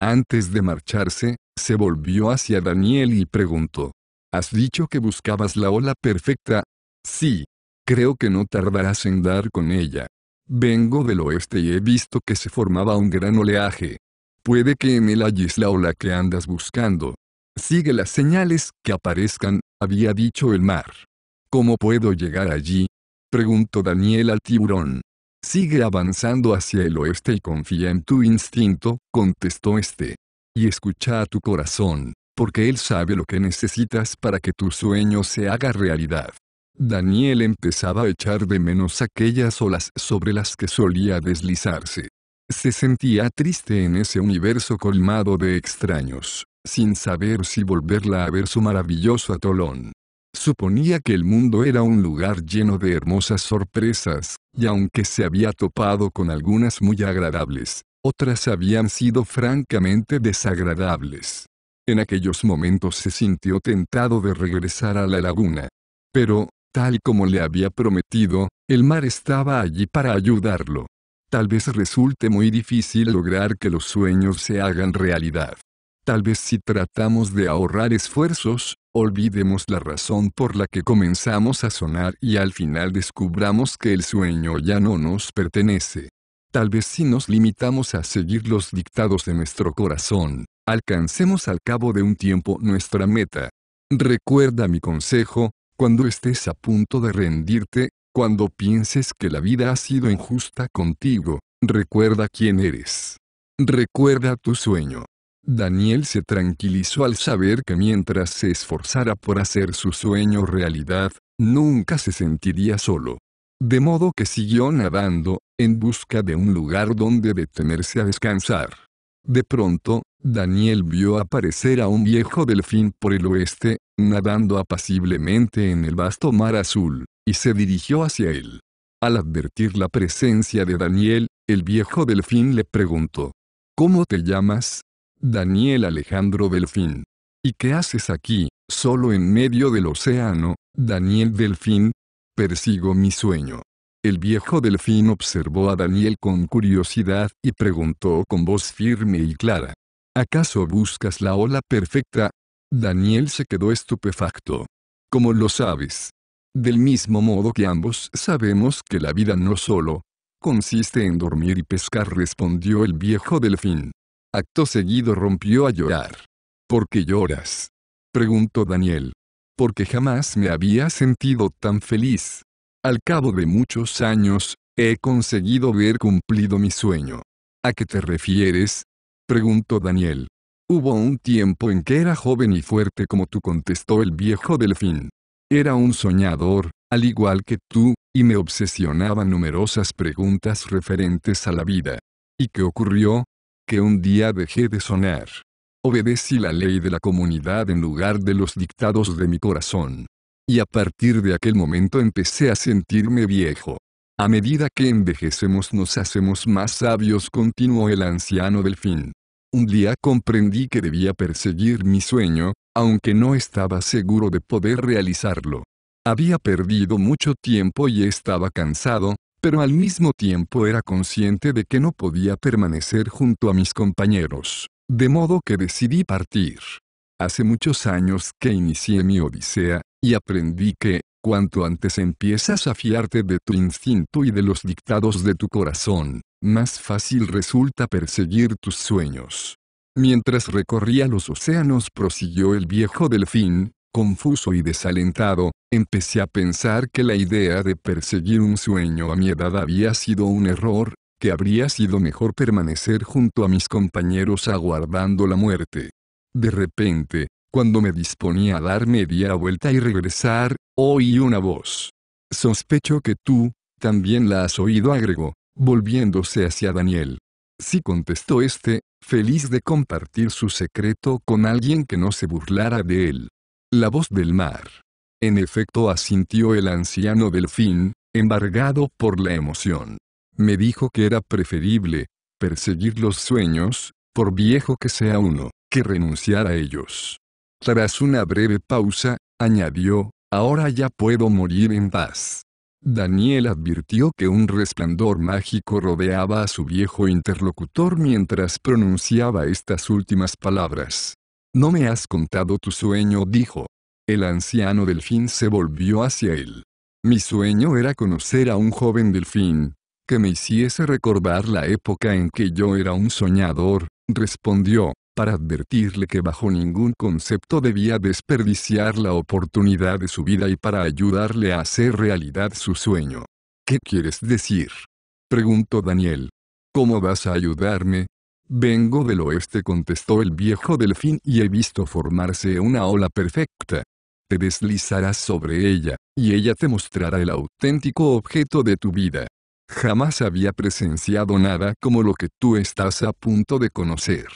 Antes de marcharse, se volvió hacia Daniel y preguntó. ¿Has dicho que buscabas la ola perfecta? Sí. Creo que no tardarás en dar con ella. Vengo del oeste y he visto que se formaba un gran oleaje. Puede que en él o la que andas buscando. Sigue las señales que aparezcan, había dicho el mar. ¿Cómo puedo llegar allí? preguntó Daniel al tiburón. Sigue avanzando hacia el oeste y confía en tu instinto, contestó este. Y escucha a tu corazón, porque él sabe lo que necesitas para que tu sueño se haga realidad. Daniel empezaba a echar de menos aquellas olas sobre las que solía deslizarse. Se sentía triste en ese universo colmado de extraños, sin saber si volverla a ver su maravilloso atolón. Suponía que el mundo era un lugar lleno de hermosas sorpresas, y aunque se había topado con algunas muy agradables, otras habían sido francamente desagradables. En aquellos momentos se sintió tentado de regresar a la laguna. Pero, Tal como le había prometido, el mar estaba allí para ayudarlo. Tal vez resulte muy difícil lograr que los sueños se hagan realidad. Tal vez si tratamos de ahorrar esfuerzos, olvidemos la razón por la que comenzamos a sonar y al final descubramos que el sueño ya no nos pertenece. Tal vez si nos limitamos a seguir los dictados de nuestro corazón, alcancemos al cabo de un tiempo nuestra meta. Recuerda mi consejo, cuando estés a punto de rendirte, cuando pienses que la vida ha sido injusta contigo, recuerda quién eres. Recuerda tu sueño. Daniel se tranquilizó al saber que mientras se esforzara por hacer su sueño realidad, nunca se sentiría solo. De modo que siguió nadando, en busca de un lugar donde detenerse a descansar. De pronto, Daniel vio aparecer a un viejo delfín por el oeste, nadando apaciblemente en el vasto mar azul, y se dirigió hacia él. Al advertir la presencia de Daniel, el viejo delfín le preguntó, ¿Cómo te llamas? Daniel Alejandro Delfín. ¿Y qué haces aquí, solo en medio del océano, Daniel Delfín? Persigo mi sueño. El viejo delfín observó a Daniel con curiosidad y preguntó con voz firme y clara, ¿Acaso buscas la ola perfecta, Daniel se quedó estupefacto. Como lo sabes? Del mismo modo que ambos sabemos que la vida no solo consiste en dormir y pescar, respondió el viejo delfín. Acto seguido rompió a llorar. ¿Por qué lloras? preguntó Daniel. Porque jamás me había sentido tan feliz. Al cabo de muchos años, he conseguido ver cumplido mi sueño. ¿A qué te refieres? preguntó Daniel. Hubo un tiempo en que era joven y fuerte como tú contestó el viejo delfín. Era un soñador, al igual que tú, y me obsesionaban numerosas preguntas referentes a la vida. ¿Y qué ocurrió? Que un día dejé de sonar. Obedecí la ley de la comunidad en lugar de los dictados de mi corazón. Y a partir de aquel momento empecé a sentirme viejo. A medida que envejecemos nos hacemos más sabios, continuó el anciano delfín. Un día comprendí que debía perseguir mi sueño, aunque no estaba seguro de poder realizarlo. Había perdido mucho tiempo y estaba cansado, pero al mismo tiempo era consciente de que no podía permanecer junto a mis compañeros, de modo que decidí partir. Hace muchos años que inicié mi odisea, y aprendí que, Cuanto antes empiezas a fiarte de tu instinto y de los dictados de tu corazón, más fácil resulta perseguir tus sueños. Mientras recorría los océanos prosiguió el viejo delfín, confuso y desalentado, empecé a pensar que la idea de perseguir un sueño a mi edad había sido un error, que habría sido mejor permanecer junto a mis compañeros aguardando la muerte. De repente, cuando me disponía a dar media vuelta y regresar, oí una voz. Sospecho que tú, también la has oído, agregó, volviéndose hacia Daniel. Sí contestó este, feliz de compartir su secreto con alguien que no se burlara de él. La voz del mar. En efecto asintió el anciano delfín, embargado por la emoción. Me dijo que era preferible, perseguir los sueños, por viejo que sea uno, que renunciar a ellos. Tras una breve pausa, añadió, Ahora ya puedo morir en paz. Daniel advirtió que un resplandor mágico rodeaba a su viejo interlocutor mientras pronunciaba estas últimas palabras. No me has contado tu sueño, dijo. El anciano delfín se volvió hacia él. Mi sueño era conocer a un joven delfín, que me hiciese recordar la época en que yo era un soñador, respondió para advertirle que bajo ningún concepto debía desperdiciar la oportunidad de su vida y para ayudarle a hacer realidad su sueño. ¿Qué quieres decir? preguntó Daniel. ¿Cómo vas a ayudarme? Vengo del oeste, contestó el viejo delfín y he visto formarse una ola perfecta. Te deslizarás sobre ella, y ella te mostrará el auténtico objeto de tu vida. Jamás había presenciado nada como lo que tú estás a punto de conocer.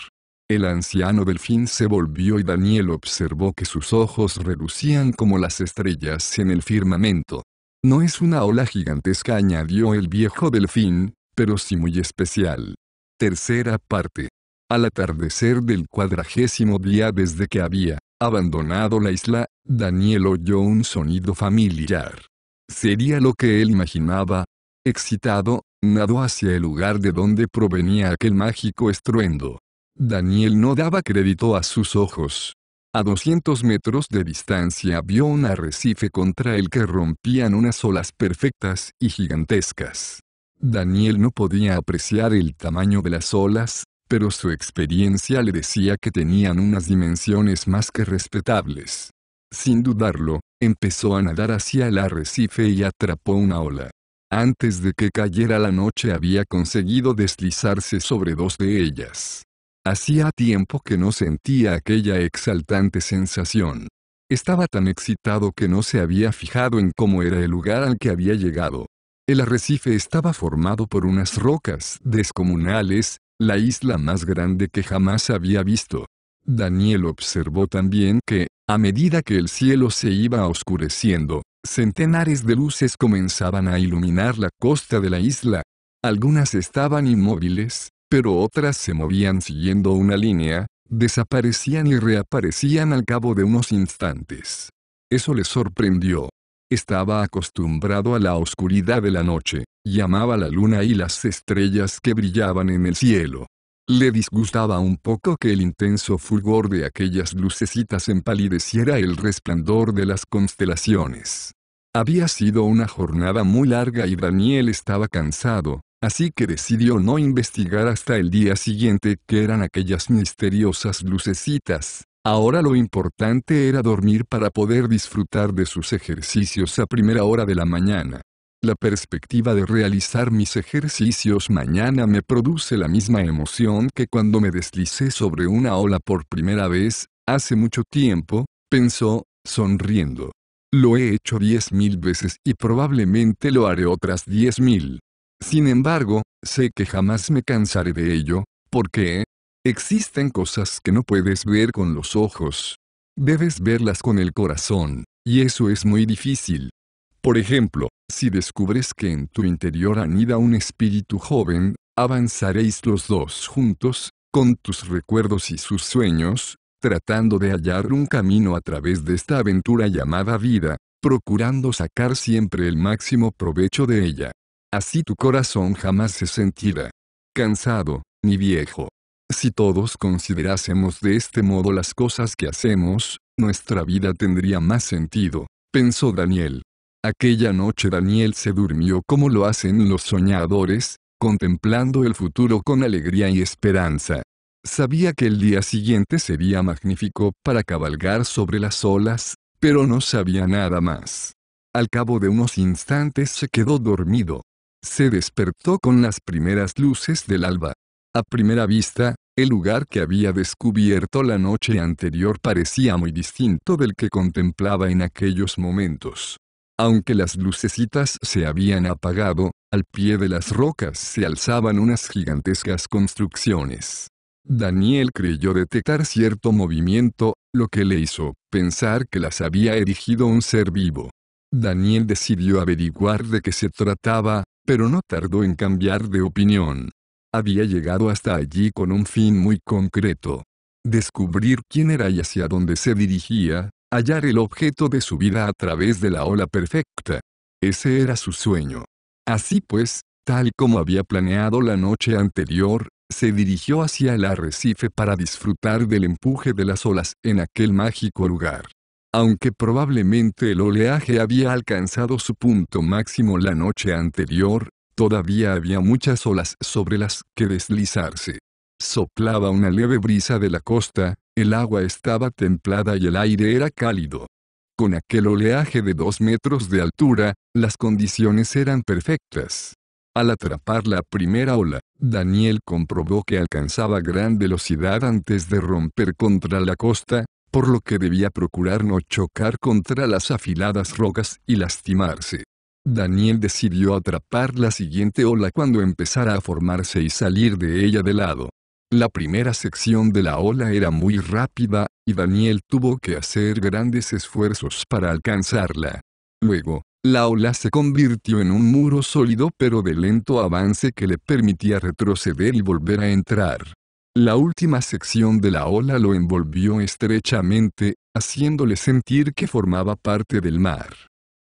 El anciano delfín se volvió y Daniel observó que sus ojos relucían como las estrellas en el firmamento. No es una ola gigantesca añadió el viejo delfín, pero sí muy especial. Tercera parte. Al atardecer del cuadragésimo día desde que había abandonado la isla, Daniel oyó un sonido familiar. Sería lo que él imaginaba. Excitado, nadó hacia el lugar de donde provenía aquel mágico estruendo. Daniel no daba crédito a sus ojos. A 200 metros de distancia vio un arrecife contra el que rompían unas olas perfectas y gigantescas. Daniel no podía apreciar el tamaño de las olas, pero su experiencia le decía que tenían unas dimensiones más que respetables. Sin dudarlo, empezó a nadar hacia el arrecife y atrapó una ola. Antes de que cayera la noche había conseguido deslizarse sobre dos de ellas. Hacía tiempo que no sentía aquella exaltante sensación. Estaba tan excitado que no se había fijado en cómo era el lugar al que había llegado. El arrecife estaba formado por unas rocas descomunales, la isla más grande que jamás había visto. Daniel observó también que, a medida que el cielo se iba oscureciendo, centenares de luces comenzaban a iluminar la costa de la isla. Algunas estaban inmóviles, pero otras se movían siguiendo una línea, desaparecían y reaparecían al cabo de unos instantes. Eso le sorprendió. Estaba acostumbrado a la oscuridad de la noche, y amaba la luna y las estrellas que brillaban en el cielo. Le disgustaba un poco que el intenso fulgor de aquellas lucecitas empalideciera el resplandor de las constelaciones. Había sido una jornada muy larga y Daniel estaba cansado, Así que decidió no investigar hasta el día siguiente que eran aquellas misteriosas lucecitas. Ahora lo importante era dormir para poder disfrutar de sus ejercicios a primera hora de la mañana. La perspectiva de realizar mis ejercicios mañana me produce la misma emoción que cuando me deslicé sobre una ola por primera vez, hace mucho tiempo, pensó, sonriendo. Lo he hecho diez mil veces y probablemente lo haré otras diez mil. Sin embargo, sé que jamás me cansaré de ello, porque existen cosas que no puedes ver con los ojos. Debes verlas con el corazón, y eso es muy difícil. Por ejemplo, si descubres que en tu interior anida un espíritu joven, avanzaréis los dos juntos, con tus recuerdos y sus sueños, tratando de hallar un camino a través de esta aventura llamada vida, procurando sacar siempre el máximo provecho de ella. Así tu corazón jamás se sentirá cansado, ni viejo. Si todos considerásemos de este modo las cosas que hacemos, nuestra vida tendría más sentido, pensó Daniel. Aquella noche Daniel se durmió como lo hacen los soñadores, contemplando el futuro con alegría y esperanza. Sabía que el día siguiente sería magnífico para cabalgar sobre las olas, pero no sabía nada más. Al cabo de unos instantes se quedó dormido. Se despertó con las primeras luces del alba. A primera vista, el lugar que había descubierto la noche anterior parecía muy distinto del que contemplaba en aquellos momentos. Aunque las lucecitas se habían apagado, al pie de las rocas se alzaban unas gigantescas construcciones. Daniel creyó detectar cierto movimiento, lo que le hizo pensar que las había erigido un ser vivo. Daniel decidió averiguar de qué se trataba, pero no tardó en cambiar de opinión. Había llegado hasta allí con un fin muy concreto. Descubrir quién era y hacia dónde se dirigía, hallar el objeto de su vida a través de la ola perfecta. Ese era su sueño. Así pues, tal como había planeado la noche anterior, se dirigió hacia el arrecife para disfrutar del empuje de las olas en aquel mágico lugar aunque probablemente el oleaje había alcanzado su punto máximo la noche anterior, todavía había muchas olas sobre las que deslizarse. Soplaba una leve brisa de la costa, el agua estaba templada y el aire era cálido. Con aquel oleaje de dos metros de altura, las condiciones eran perfectas. Al atrapar la primera ola, Daniel comprobó que alcanzaba gran velocidad antes de romper contra la costa, por lo que debía procurar no chocar contra las afiladas rocas y lastimarse. Daniel decidió atrapar la siguiente ola cuando empezara a formarse y salir de ella de lado. La primera sección de la ola era muy rápida, y Daniel tuvo que hacer grandes esfuerzos para alcanzarla. Luego, la ola se convirtió en un muro sólido pero de lento avance que le permitía retroceder y volver a entrar. La última sección de la ola lo envolvió estrechamente, haciéndole sentir que formaba parte del mar.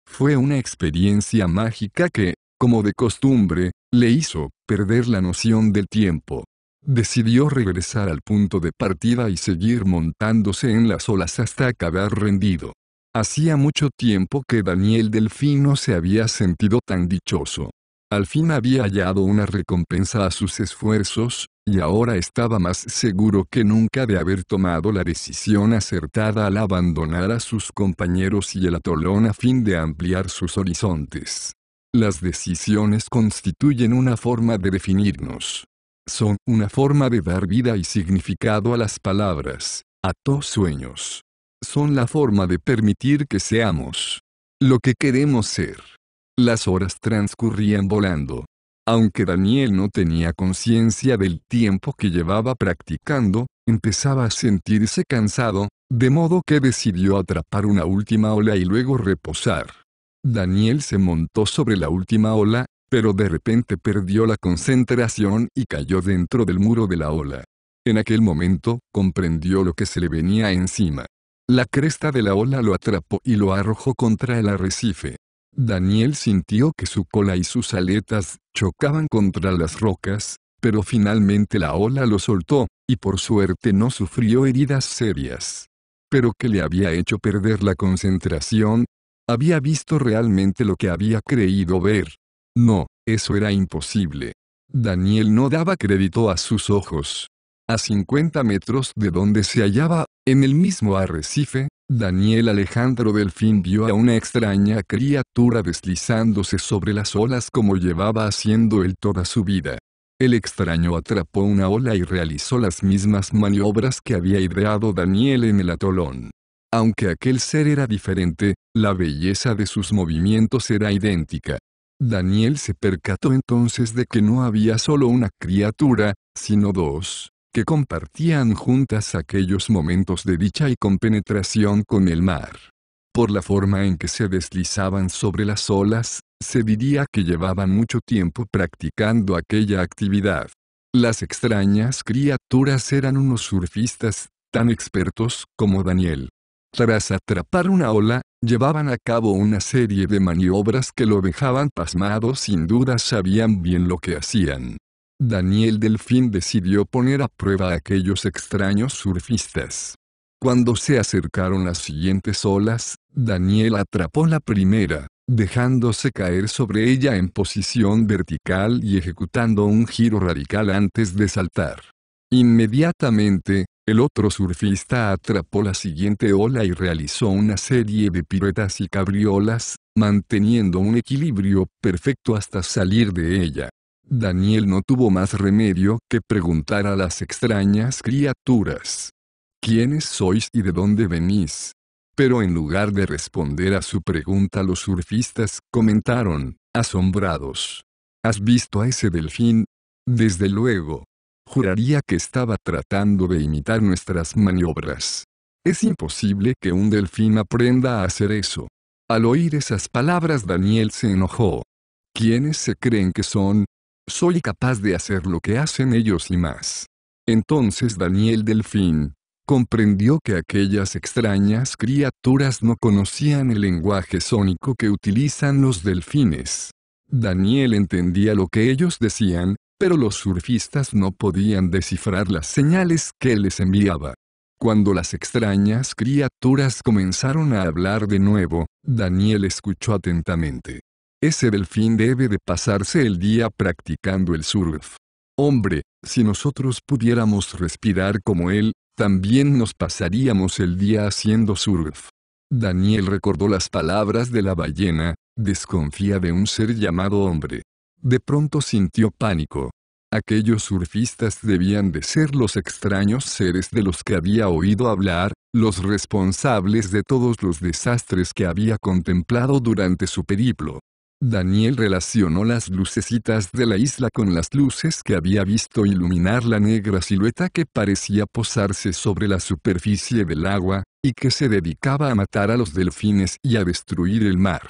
Fue una experiencia mágica que, como de costumbre, le hizo perder la noción del tiempo. Decidió regresar al punto de partida y seguir montándose en las olas hasta acabar rendido. Hacía mucho tiempo que Daniel Delfino no se había sentido tan dichoso. Al fin había hallado una recompensa a sus esfuerzos, y ahora estaba más seguro que nunca de haber tomado la decisión acertada al abandonar a sus compañeros y el atolón a fin de ampliar sus horizontes. Las decisiones constituyen una forma de definirnos. Son una forma de dar vida y significado a las palabras, a tus sueños. Son la forma de permitir que seamos lo que queremos ser. Las horas transcurrían volando. Aunque Daniel no tenía conciencia del tiempo que llevaba practicando, empezaba a sentirse cansado, de modo que decidió atrapar una última ola y luego reposar. Daniel se montó sobre la última ola, pero de repente perdió la concentración y cayó dentro del muro de la ola. En aquel momento, comprendió lo que se le venía encima. La cresta de la ola lo atrapó y lo arrojó contra el arrecife. Daniel sintió que su cola y sus aletas chocaban contra las rocas, pero finalmente la ola lo soltó, y por suerte no sufrió heridas serias. Pero que le había hecho perder la concentración, había visto realmente lo que había creído ver. No, eso era imposible. Daniel no daba crédito a sus ojos. A 50 metros de donde se hallaba, en el mismo arrecife, Daniel Alejandro Delfín vio a una extraña criatura deslizándose sobre las olas como llevaba haciendo él toda su vida. El extraño atrapó una ola y realizó las mismas maniobras que había ideado Daniel en el atolón. Aunque aquel ser era diferente, la belleza de sus movimientos era idéntica. Daniel se percató entonces de que no había solo una criatura, sino dos, que compartían juntas aquellos momentos de dicha y compenetración con el mar. Por la forma en que se deslizaban sobre las olas, se diría que llevaban mucho tiempo practicando aquella actividad. Las extrañas criaturas eran unos surfistas, tan expertos como Daniel. Tras atrapar una ola, llevaban a cabo una serie de maniobras que lo dejaban pasmado sin duda sabían bien lo que hacían. Daniel Delfín decidió poner a prueba a aquellos extraños surfistas. Cuando se acercaron las siguientes olas, Daniel atrapó la primera, dejándose caer sobre ella en posición vertical y ejecutando un giro radical antes de saltar. Inmediatamente, el otro surfista atrapó la siguiente ola y realizó una serie de piruetas y cabriolas, manteniendo un equilibrio perfecto hasta salir de ella. Daniel no tuvo más remedio que preguntar a las extrañas criaturas. ¿Quiénes sois y de dónde venís? Pero en lugar de responder a su pregunta los surfistas comentaron, asombrados. ¿Has visto a ese delfín? Desde luego. Juraría que estaba tratando de imitar nuestras maniobras. Es imposible que un delfín aprenda a hacer eso. Al oír esas palabras Daniel se enojó. ¿Quiénes se creen que son? soy capaz de hacer lo que hacen ellos y más. Entonces Daniel Delfín comprendió que aquellas extrañas criaturas no conocían el lenguaje sónico que utilizan los delfines. Daniel entendía lo que ellos decían, pero los surfistas no podían descifrar las señales que les enviaba. Cuando las extrañas criaturas comenzaron a hablar de nuevo, Daniel escuchó atentamente. Ese delfín debe de pasarse el día practicando el surf. Hombre, si nosotros pudiéramos respirar como él, también nos pasaríamos el día haciendo surf. Daniel recordó las palabras de la ballena, desconfía de un ser llamado hombre. De pronto sintió pánico. Aquellos surfistas debían de ser los extraños seres de los que había oído hablar, los responsables de todos los desastres que había contemplado durante su periplo. Daniel relacionó las lucecitas de la isla con las luces que había visto iluminar la negra silueta que parecía posarse sobre la superficie del agua, y que se dedicaba a matar a los delfines y a destruir el mar.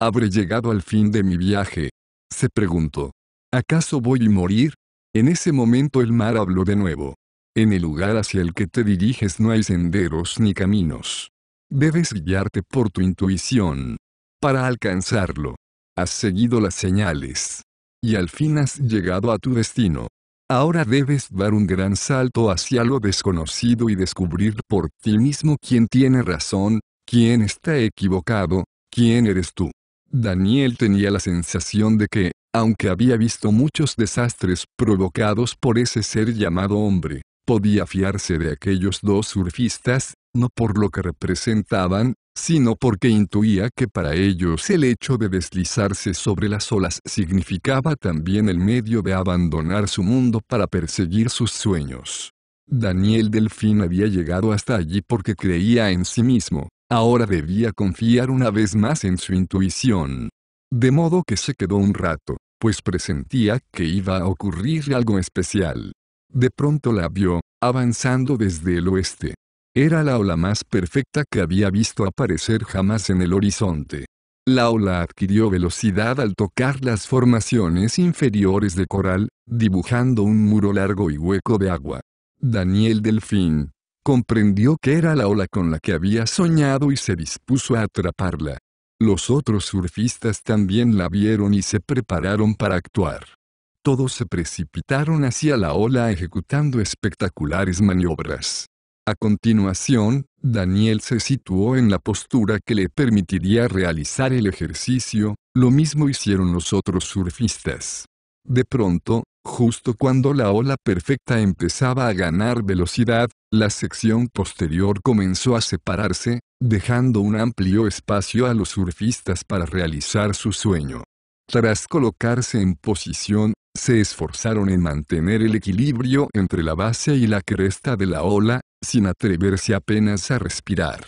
¿Habré llegado al fin de mi viaje? se preguntó. ¿Acaso voy a morir? En ese momento el mar habló de nuevo. En el lugar hacia el que te diriges no hay senderos ni caminos. Debes guiarte por tu intuición. Para alcanzarlo, Has seguido las señales. Y al fin has llegado a tu destino. Ahora debes dar un gran salto hacia lo desconocido y descubrir por ti mismo quién tiene razón, quién está equivocado, quién eres tú. Daniel tenía la sensación de que, aunque había visto muchos desastres provocados por ese ser llamado hombre, podía fiarse de aquellos dos surfistas, no por lo que representaban, sino porque intuía que para ellos el hecho de deslizarse sobre las olas significaba también el medio de abandonar su mundo para perseguir sus sueños. Daniel Delfín había llegado hasta allí porque creía en sí mismo, ahora debía confiar una vez más en su intuición. De modo que se quedó un rato, pues presentía que iba a ocurrir algo especial. De pronto la vio, avanzando desde el oeste. Era la ola más perfecta que había visto aparecer jamás en el horizonte. La ola adquirió velocidad al tocar las formaciones inferiores de coral, dibujando un muro largo y hueco de agua. Daniel Delfín comprendió que era la ola con la que había soñado y se dispuso a atraparla. Los otros surfistas también la vieron y se prepararon para actuar todos se precipitaron hacia la ola ejecutando espectaculares maniobras. A continuación, Daniel se situó en la postura que le permitiría realizar el ejercicio, lo mismo hicieron los otros surfistas. De pronto, justo cuando la ola perfecta empezaba a ganar velocidad, la sección posterior comenzó a separarse, dejando un amplio espacio a los surfistas para realizar su sueño. Tras colocarse en posición, se esforzaron en mantener el equilibrio entre la base y la cresta de la ola, sin atreverse apenas a respirar.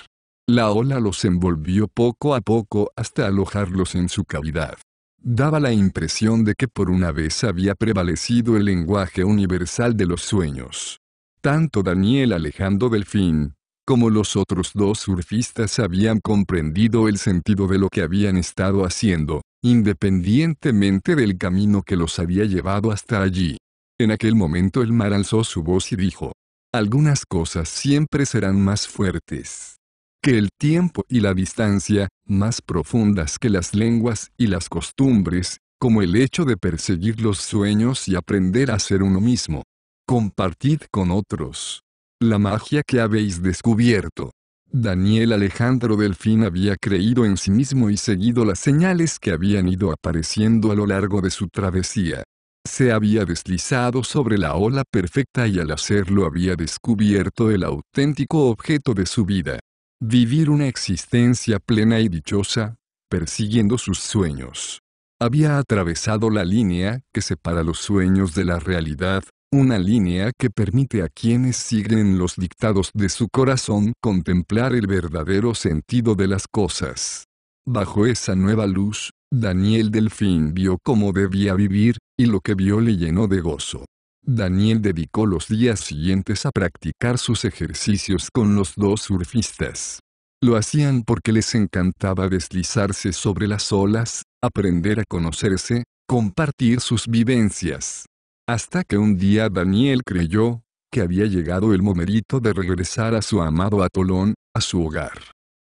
La ola los envolvió poco a poco hasta alojarlos en su cavidad. Daba la impresión de que por una vez había prevalecido el lenguaje universal de los sueños. Tanto Daniel Alejandro Delfín, como los otros dos surfistas habían comprendido el sentido de lo que habían estado haciendo, independientemente del camino que los había llevado hasta allí. En aquel momento el mar alzó su voz y dijo, algunas cosas siempre serán más fuertes que el tiempo y la distancia, más profundas que las lenguas y las costumbres, como el hecho de perseguir los sueños y aprender a ser uno mismo. Compartid con otros la magia que habéis descubierto. Daniel Alejandro Delfín había creído en sí mismo y seguido las señales que habían ido apareciendo a lo largo de su travesía. Se había deslizado sobre la ola perfecta y al hacerlo había descubierto el auténtico objeto de su vida. Vivir una existencia plena y dichosa, persiguiendo sus sueños. Había atravesado la línea que separa los sueños de la realidad, una línea que permite a quienes siguen los dictados de su corazón contemplar el verdadero sentido de las cosas. Bajo esa nueva luz, Daniel Delfín vio cómo debía vivir, y lo que vio le llenó de gozo. Daniel dedicó los días siguientes a practicar sus ejercicios con los dos surfistas. Lo hacían porque les encantaba deslizarse sobre las olas, aprender a conocerse, compartir sus vivencias. Hasta que un día Daniel creyó que había llegado el momento de regresar a su amado atolón, a su hogar.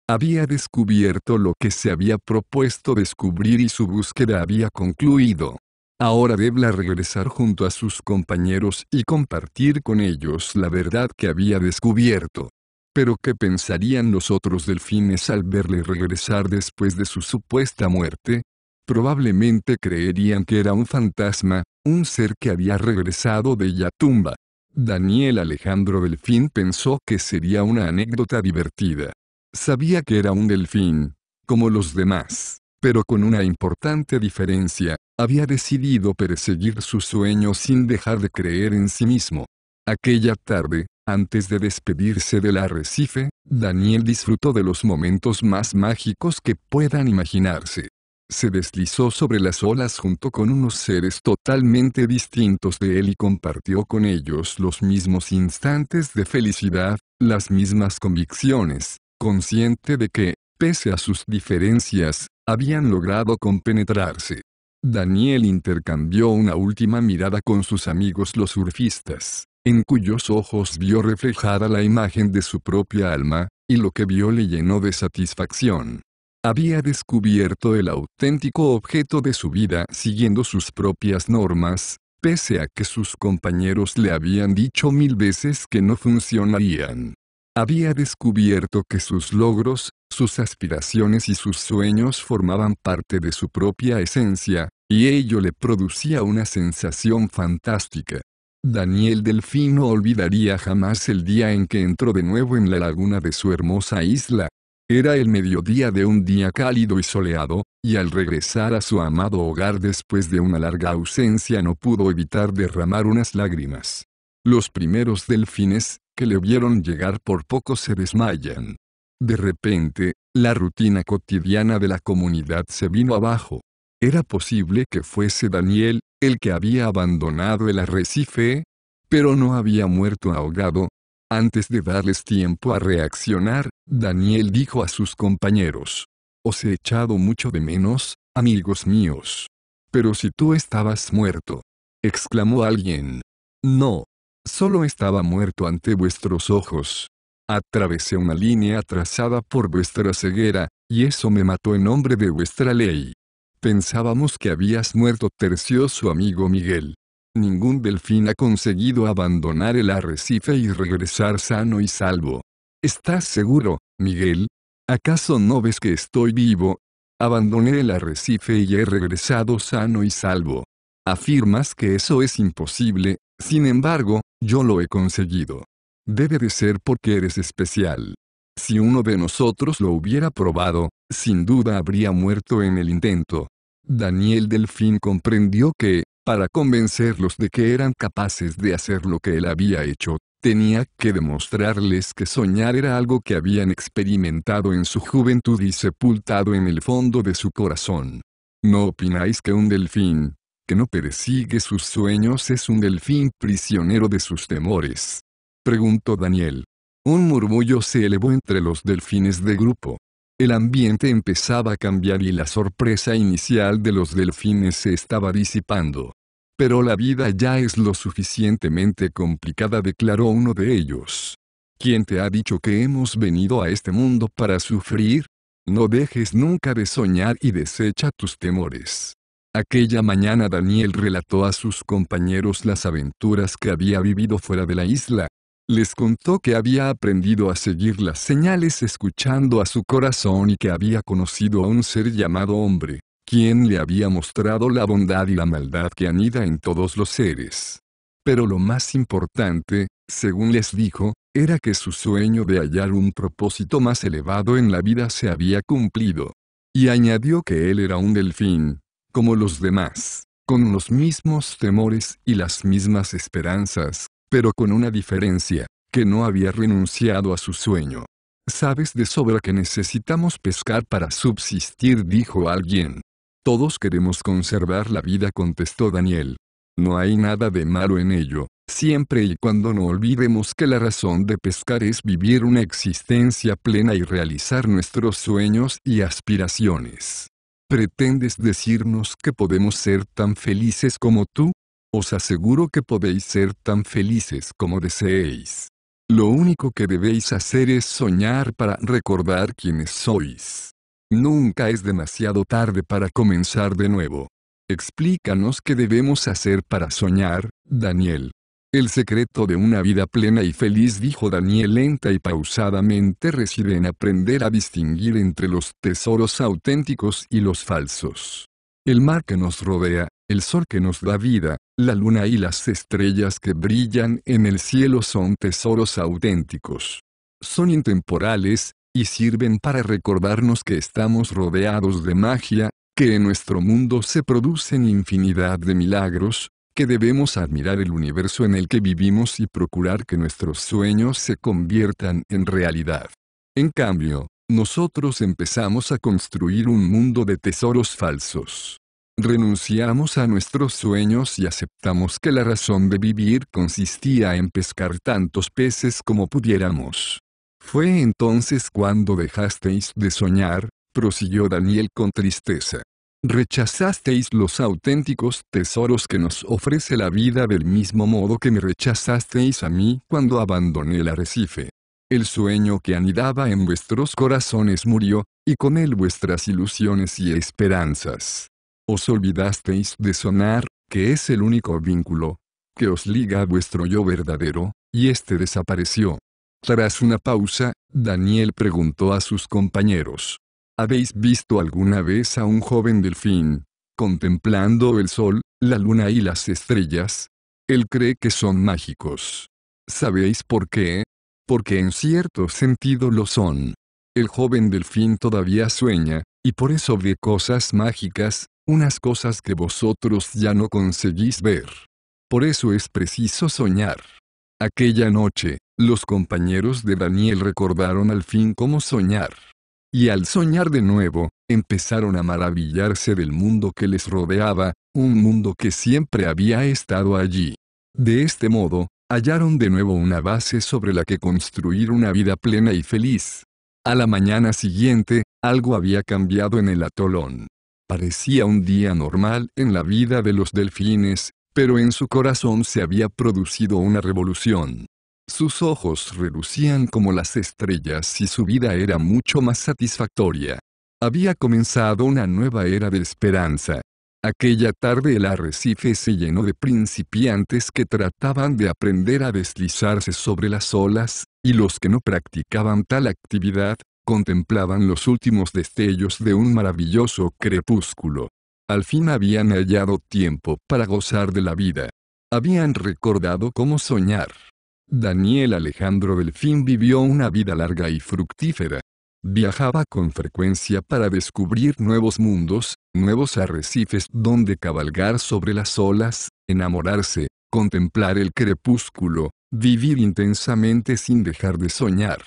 Había descubierto lo que se había propuesto descubrir y su búsqueda había concluido. Ahora debla regresar junto a sus compañeros y compartir con ellos la verdad que había descubierto. Pero ¿qué pensarían los otros delfines al verle regresar después de su supuesta muerte? probablemente creerían que era un fantasma, un ser que había regresado de la tumba. Daniel Alejandro Delfín pensó que sería una anécdota divertida. Sabía que era un delfín, como los demás, pero con una importante diferencia, había decidido perseguir su sueño sin dejar de creer en sí mismo. Aquella tarde, antes de despedirse del arrecife, Daniel disfrutó de los momentos más mágicos que puedan imaginarse. Se deslizó sobre las olas junto con unos seres totalmente distintos de él y compartió con ellos los mismos instantes de felicidad, las mismas convicciones, consciente de que, pese a sus diferencias, habían logrado compenetrarse. Daniel intercambió una última mirada con sus amigos los surfistas, en cuyos ojos vio reflejada la imagen de su propia alma, y lo que vio le llenó de satisfacción. Había descubierto el auténtico objeto de su vida siguiendo sus propias normas, pese a que sus compañeros le habían dicho mil veces que no funcionarían. Había descubierto que sus logros, sus aspiraciones y sus sueños formaban parte de su propia esencia, y ello le producía una sensación fantástica. Daniel Delfín no olvidaría jamás el día en que entró de nuevo en la laguna de su hermosa isla, era el mediodía de un día cálido y soleado, y al regresar a su amado hogar después de una larga ausencia no pudo evitar derramar unas lágrimas. Los primeros delfines, que le vieron llegar por poco se desmayan. De repente, la rutina cotidiana de la comunidad se vino abajo. ¿Era posible que fuese Daniel, el que había abandonado el arrecife? Pero no había muerto ahogado, antes de darles tiempo a reaccionar, Daniel dijo a sus compañeros, Os he echado mucho de menos, amigos míos. Pero si tú estabas muerto, exclamó alguien. No, solo estaba muerto ante vuestros ojos. Atravesé una línea trazada por vuestra ceguera, y eso me mató en nombre de vuestra ley. Pensábamos que habías muerto, terció su amigo Miguel. Ningún delfín ha conseguido abandonar el arrecife y regresar sano y salvo. ¿Estás seguro, Miguel? ¿Acaso no ves que estoy vivo? Abandoné el arrecife y he regresado sano y salvo. Afirmas que eso es imposible, sin embargo, yo lo he conseguido. Debe de ser porque eres especial. Si uno de nosotros lo hubiera probado, sin duda habría muerto en el intento. Daniel Delfín comprendió que, para convencerlos de que eran capaces de hacer lo que él había hecho, tenía que demostrarles que soñar era algo que habían experimentado en su juventud y sepultado en el fondo de su corazón. ¿No opináis que un delfín, que no persigue sus sueños es un delfín prisionero de sus temores? Preguntó Daniel. Un murmullo se elevó entre los delfines de grupo. El ambiente empezaba a cambiar y la sorpresa inicial de los delfines se estaba disipando. Pero la vida ya es lo suficientemente complicada, declaró uno de ellos. ¿Quién te ha dicho que hemos venido a este mundo para sufrir? No dejes nunca de soñar y desecha tus temores. Aquella mañana Daniel relató a sus compañeros las aventuras que había vivido fuera de la isla, les contó que había aprendido a seguir las señales escuchando a su corazón y que había conocido a un ser llamado hombre, quien le había mostrado la bondad y la maldad que anida en todos los seres. Pero lo más importante, según les dijo, era que su sueño de hallar un propósito más elevado en la vida se había cumplido. Y añadió que él era un delfín, como los demás, con los mismos temores y las mismas esperanzas, pero con una diferencia, que no había renunciado a su sueño. Sabes de sobra que necesitamos pescar para subsistir, dijo alguien. Todos queremos conservar la vida, contestó Daniel. No hay nada de malo en ello, siempre y cuando no olvidemos que la razón de pescar es vivir una existencia plena y realizar nuestros sueños y aspiraciones. ¿Pretendes decirnos que podemos ser tan felices como tú? Os aseguro que podéis ser tan felices como deseéis. Lo único que debéis hacer es soñar para recordar quiénes sois. Nunca es demasiado tarde para comenzar de nuevo. Explícanos qué debemos hacer para soñar, Daniel. El secreto de una vida plena y feliz, dijo Daniel lenta y pausadamente, reside en aprender a distinguir entre los tesoros auténticos y los falsos. El mar que nos rodea, el sol que nos da vida, la luna y las estrellas que brillan en el cielo son tesoros auténticos. Son intemporales, y sirven para recordarnos que estamos rodeados de magia, que en nuestro mundo se producen infinidad de milagros, que debemos admirar el universo en el que vivimos y procurar que nuestros sueños se conviertan en realidad. En cambio, nosotros empezamos a construir un mundo de tesoros falsos. Renunciamos a nuestros sueños y aceptamos que la razón de vivir consistía en pescar tantos peces como pudiéramos. Fue entonces cuando dejasteis de soñar, prosiguió Daniel con tristeza. Rechazasteis los auténticos tesoros que nos ofrece la vida del mismo modo que me rechazasteis a mí cuando abandoné el arrecife. El sueño que anidaba en vuestros corazones murió, y con él vuestras ilusiones y esperanzas. Os olvidasteis de sonar, que es el único vínculo que os liga a vuestro yo verdadero, y este desapareció. Tras una pausa, Daniel preguntó a sus compañeros. ¿Habéis visto alguna vez a un joven delfín, contemplando el sol, la luna y las estrellas? Él cree que son mágicos. ¿Sabéis por qué? Porque en cierto sentido lo son. El joven delfín todavía sueña, y por eso ve cosas mágicas, unas cosas que vosotros ya no conseguís ver. Por eso es preciso soñar. Aquella noche, los compañeros de Daniel recordaron al fin cómo soñar. Y al soñar de nuevo, empezaron a maravillarse del mundo que les rodeaba, un mundo que siempre había estado allí. De este modo, hallaron de nuevo una base sobre la que construir una vida plena y feliz. A la mañana siguiente, algo había cambiado en el atolón. Parecía un día normal en la vida de los delfines, pero en su corazón se había producido una revolución. Sus ojos relucían como las estrellas y su vida era mucho más satisfactoria. Había comenzado una nueva era de esperanza. Aquella tarde el arrecife se llenó de principiantes que trataban de aprender a deslizarse sobre las olas, y los que no practicaban tal actividad, contemplaban los últimos destellos de un maravilloso crepúsculo. Al fin habían hallado tiempo para gozar de la vida. Habían recordado cómo soñar. Daniel Alejandro Delfín vivió una vida larga y fructífera. Viajaba con frecuencia para descubrir nuevos mundos, nuevos arrecifes donde cabalgar sobre las olas, enamorarse, contemplar el crepúsculo, vivir intensamente sin dejar de soñar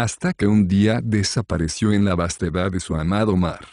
hasta que un día desapareció en la vastedad de su amado mar.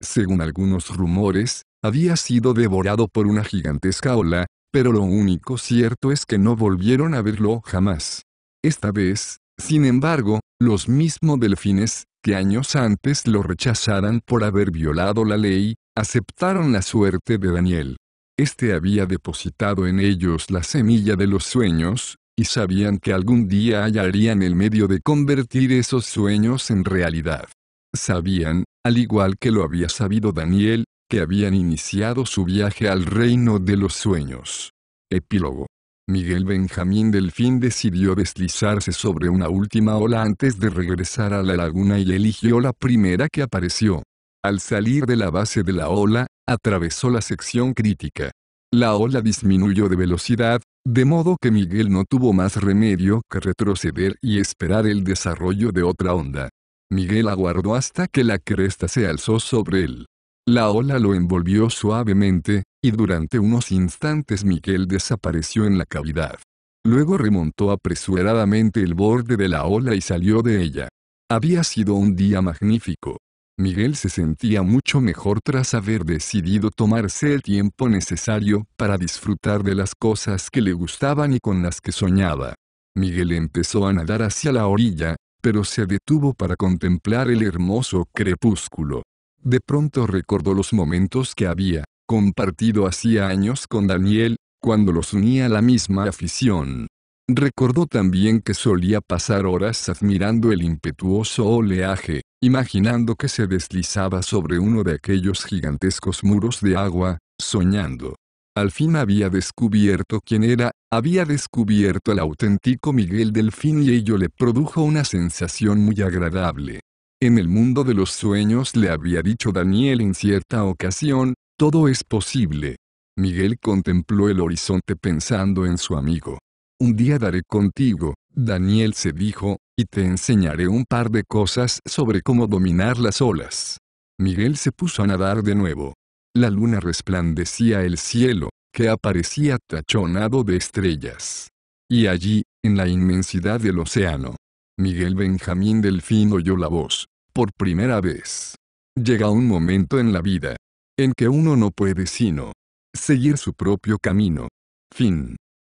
Según algunos rumores, había sido devorado por una gigantesca ola, pero lo único cierto es que no volvieron a verlo jamás. Esta vez, sin embargo, los mismos delfines, que años antes lo rechazaran por haber violado la ley, aceptaron la suerte de Daniel. Este había depositado en ellos la semilla de los sueños, y sabían que algún día hallarían el medio de convertir esos sueños en realidad. Sabían, al igual que lo había sabido Daniel, que habían iniciado su viaje al reino de los sueños. Epílogo. Miguel Benjamín Delfín decidió deslizarse sobre una última ola antes de regresar a la laguna y eligió la primera que apareció. Al salir de la base de la ola, atravesó la sección crítica. La ola disminuyó de velocidad, de modo que Miguel no tuvo más remedio que retroceder y esperar el desarrollo de otra onda. Miguel aguardó hasta que la cresta se alzó sobre él. La ola lo envolvió suavemente, y durante unos instantes Miguel desapareció en la cavidad. Luego remontó apresuradamente el borde de la ola y salió de ella. Había sido un día magnífico. Miguel se sentía mucho mejor tras haber decidido tomarse el tiempo necesario para disfrutar de las cosas que le gustaban y con las que soñaba. Miguel empezó a nadar hacia la orilla, pero se detuvo para contemplar el hermoso crepúsculo. De pronto recordó los momentos que había compartido hacía años con Daniel, cuando los unía la misma afición. Recordó también que solía pasar horas admirando el impetuoso oleaje, imaginando que se deslizaba sobre uno de aquellos gigantescos muros de agua, soñando. Al fin había descubierto quién era, había descubierto al auténtico Miguel Delfín y ello le produjo una sensación muy agradable. En el mundo de los sueños le había dicho Daniel en cierta ocasión, todo es posible. Miguel contempló el horizonte pensando en su amigo. Un día daré contigo, Daniel se dijo, y te enseñaré un par de cosas sobre cómo dominar las olas. Miguel se puso a nadar de nuevo. La luna resplandecía el cielo, que aparecía tachonado de estrellas. Y allí, en la inmensidad del océano, Miguel Benjamín Delfín oyó la voz, por primera vez. Llega un momento en la vida, en que uno no puede sino seguir su propio camino. Fin.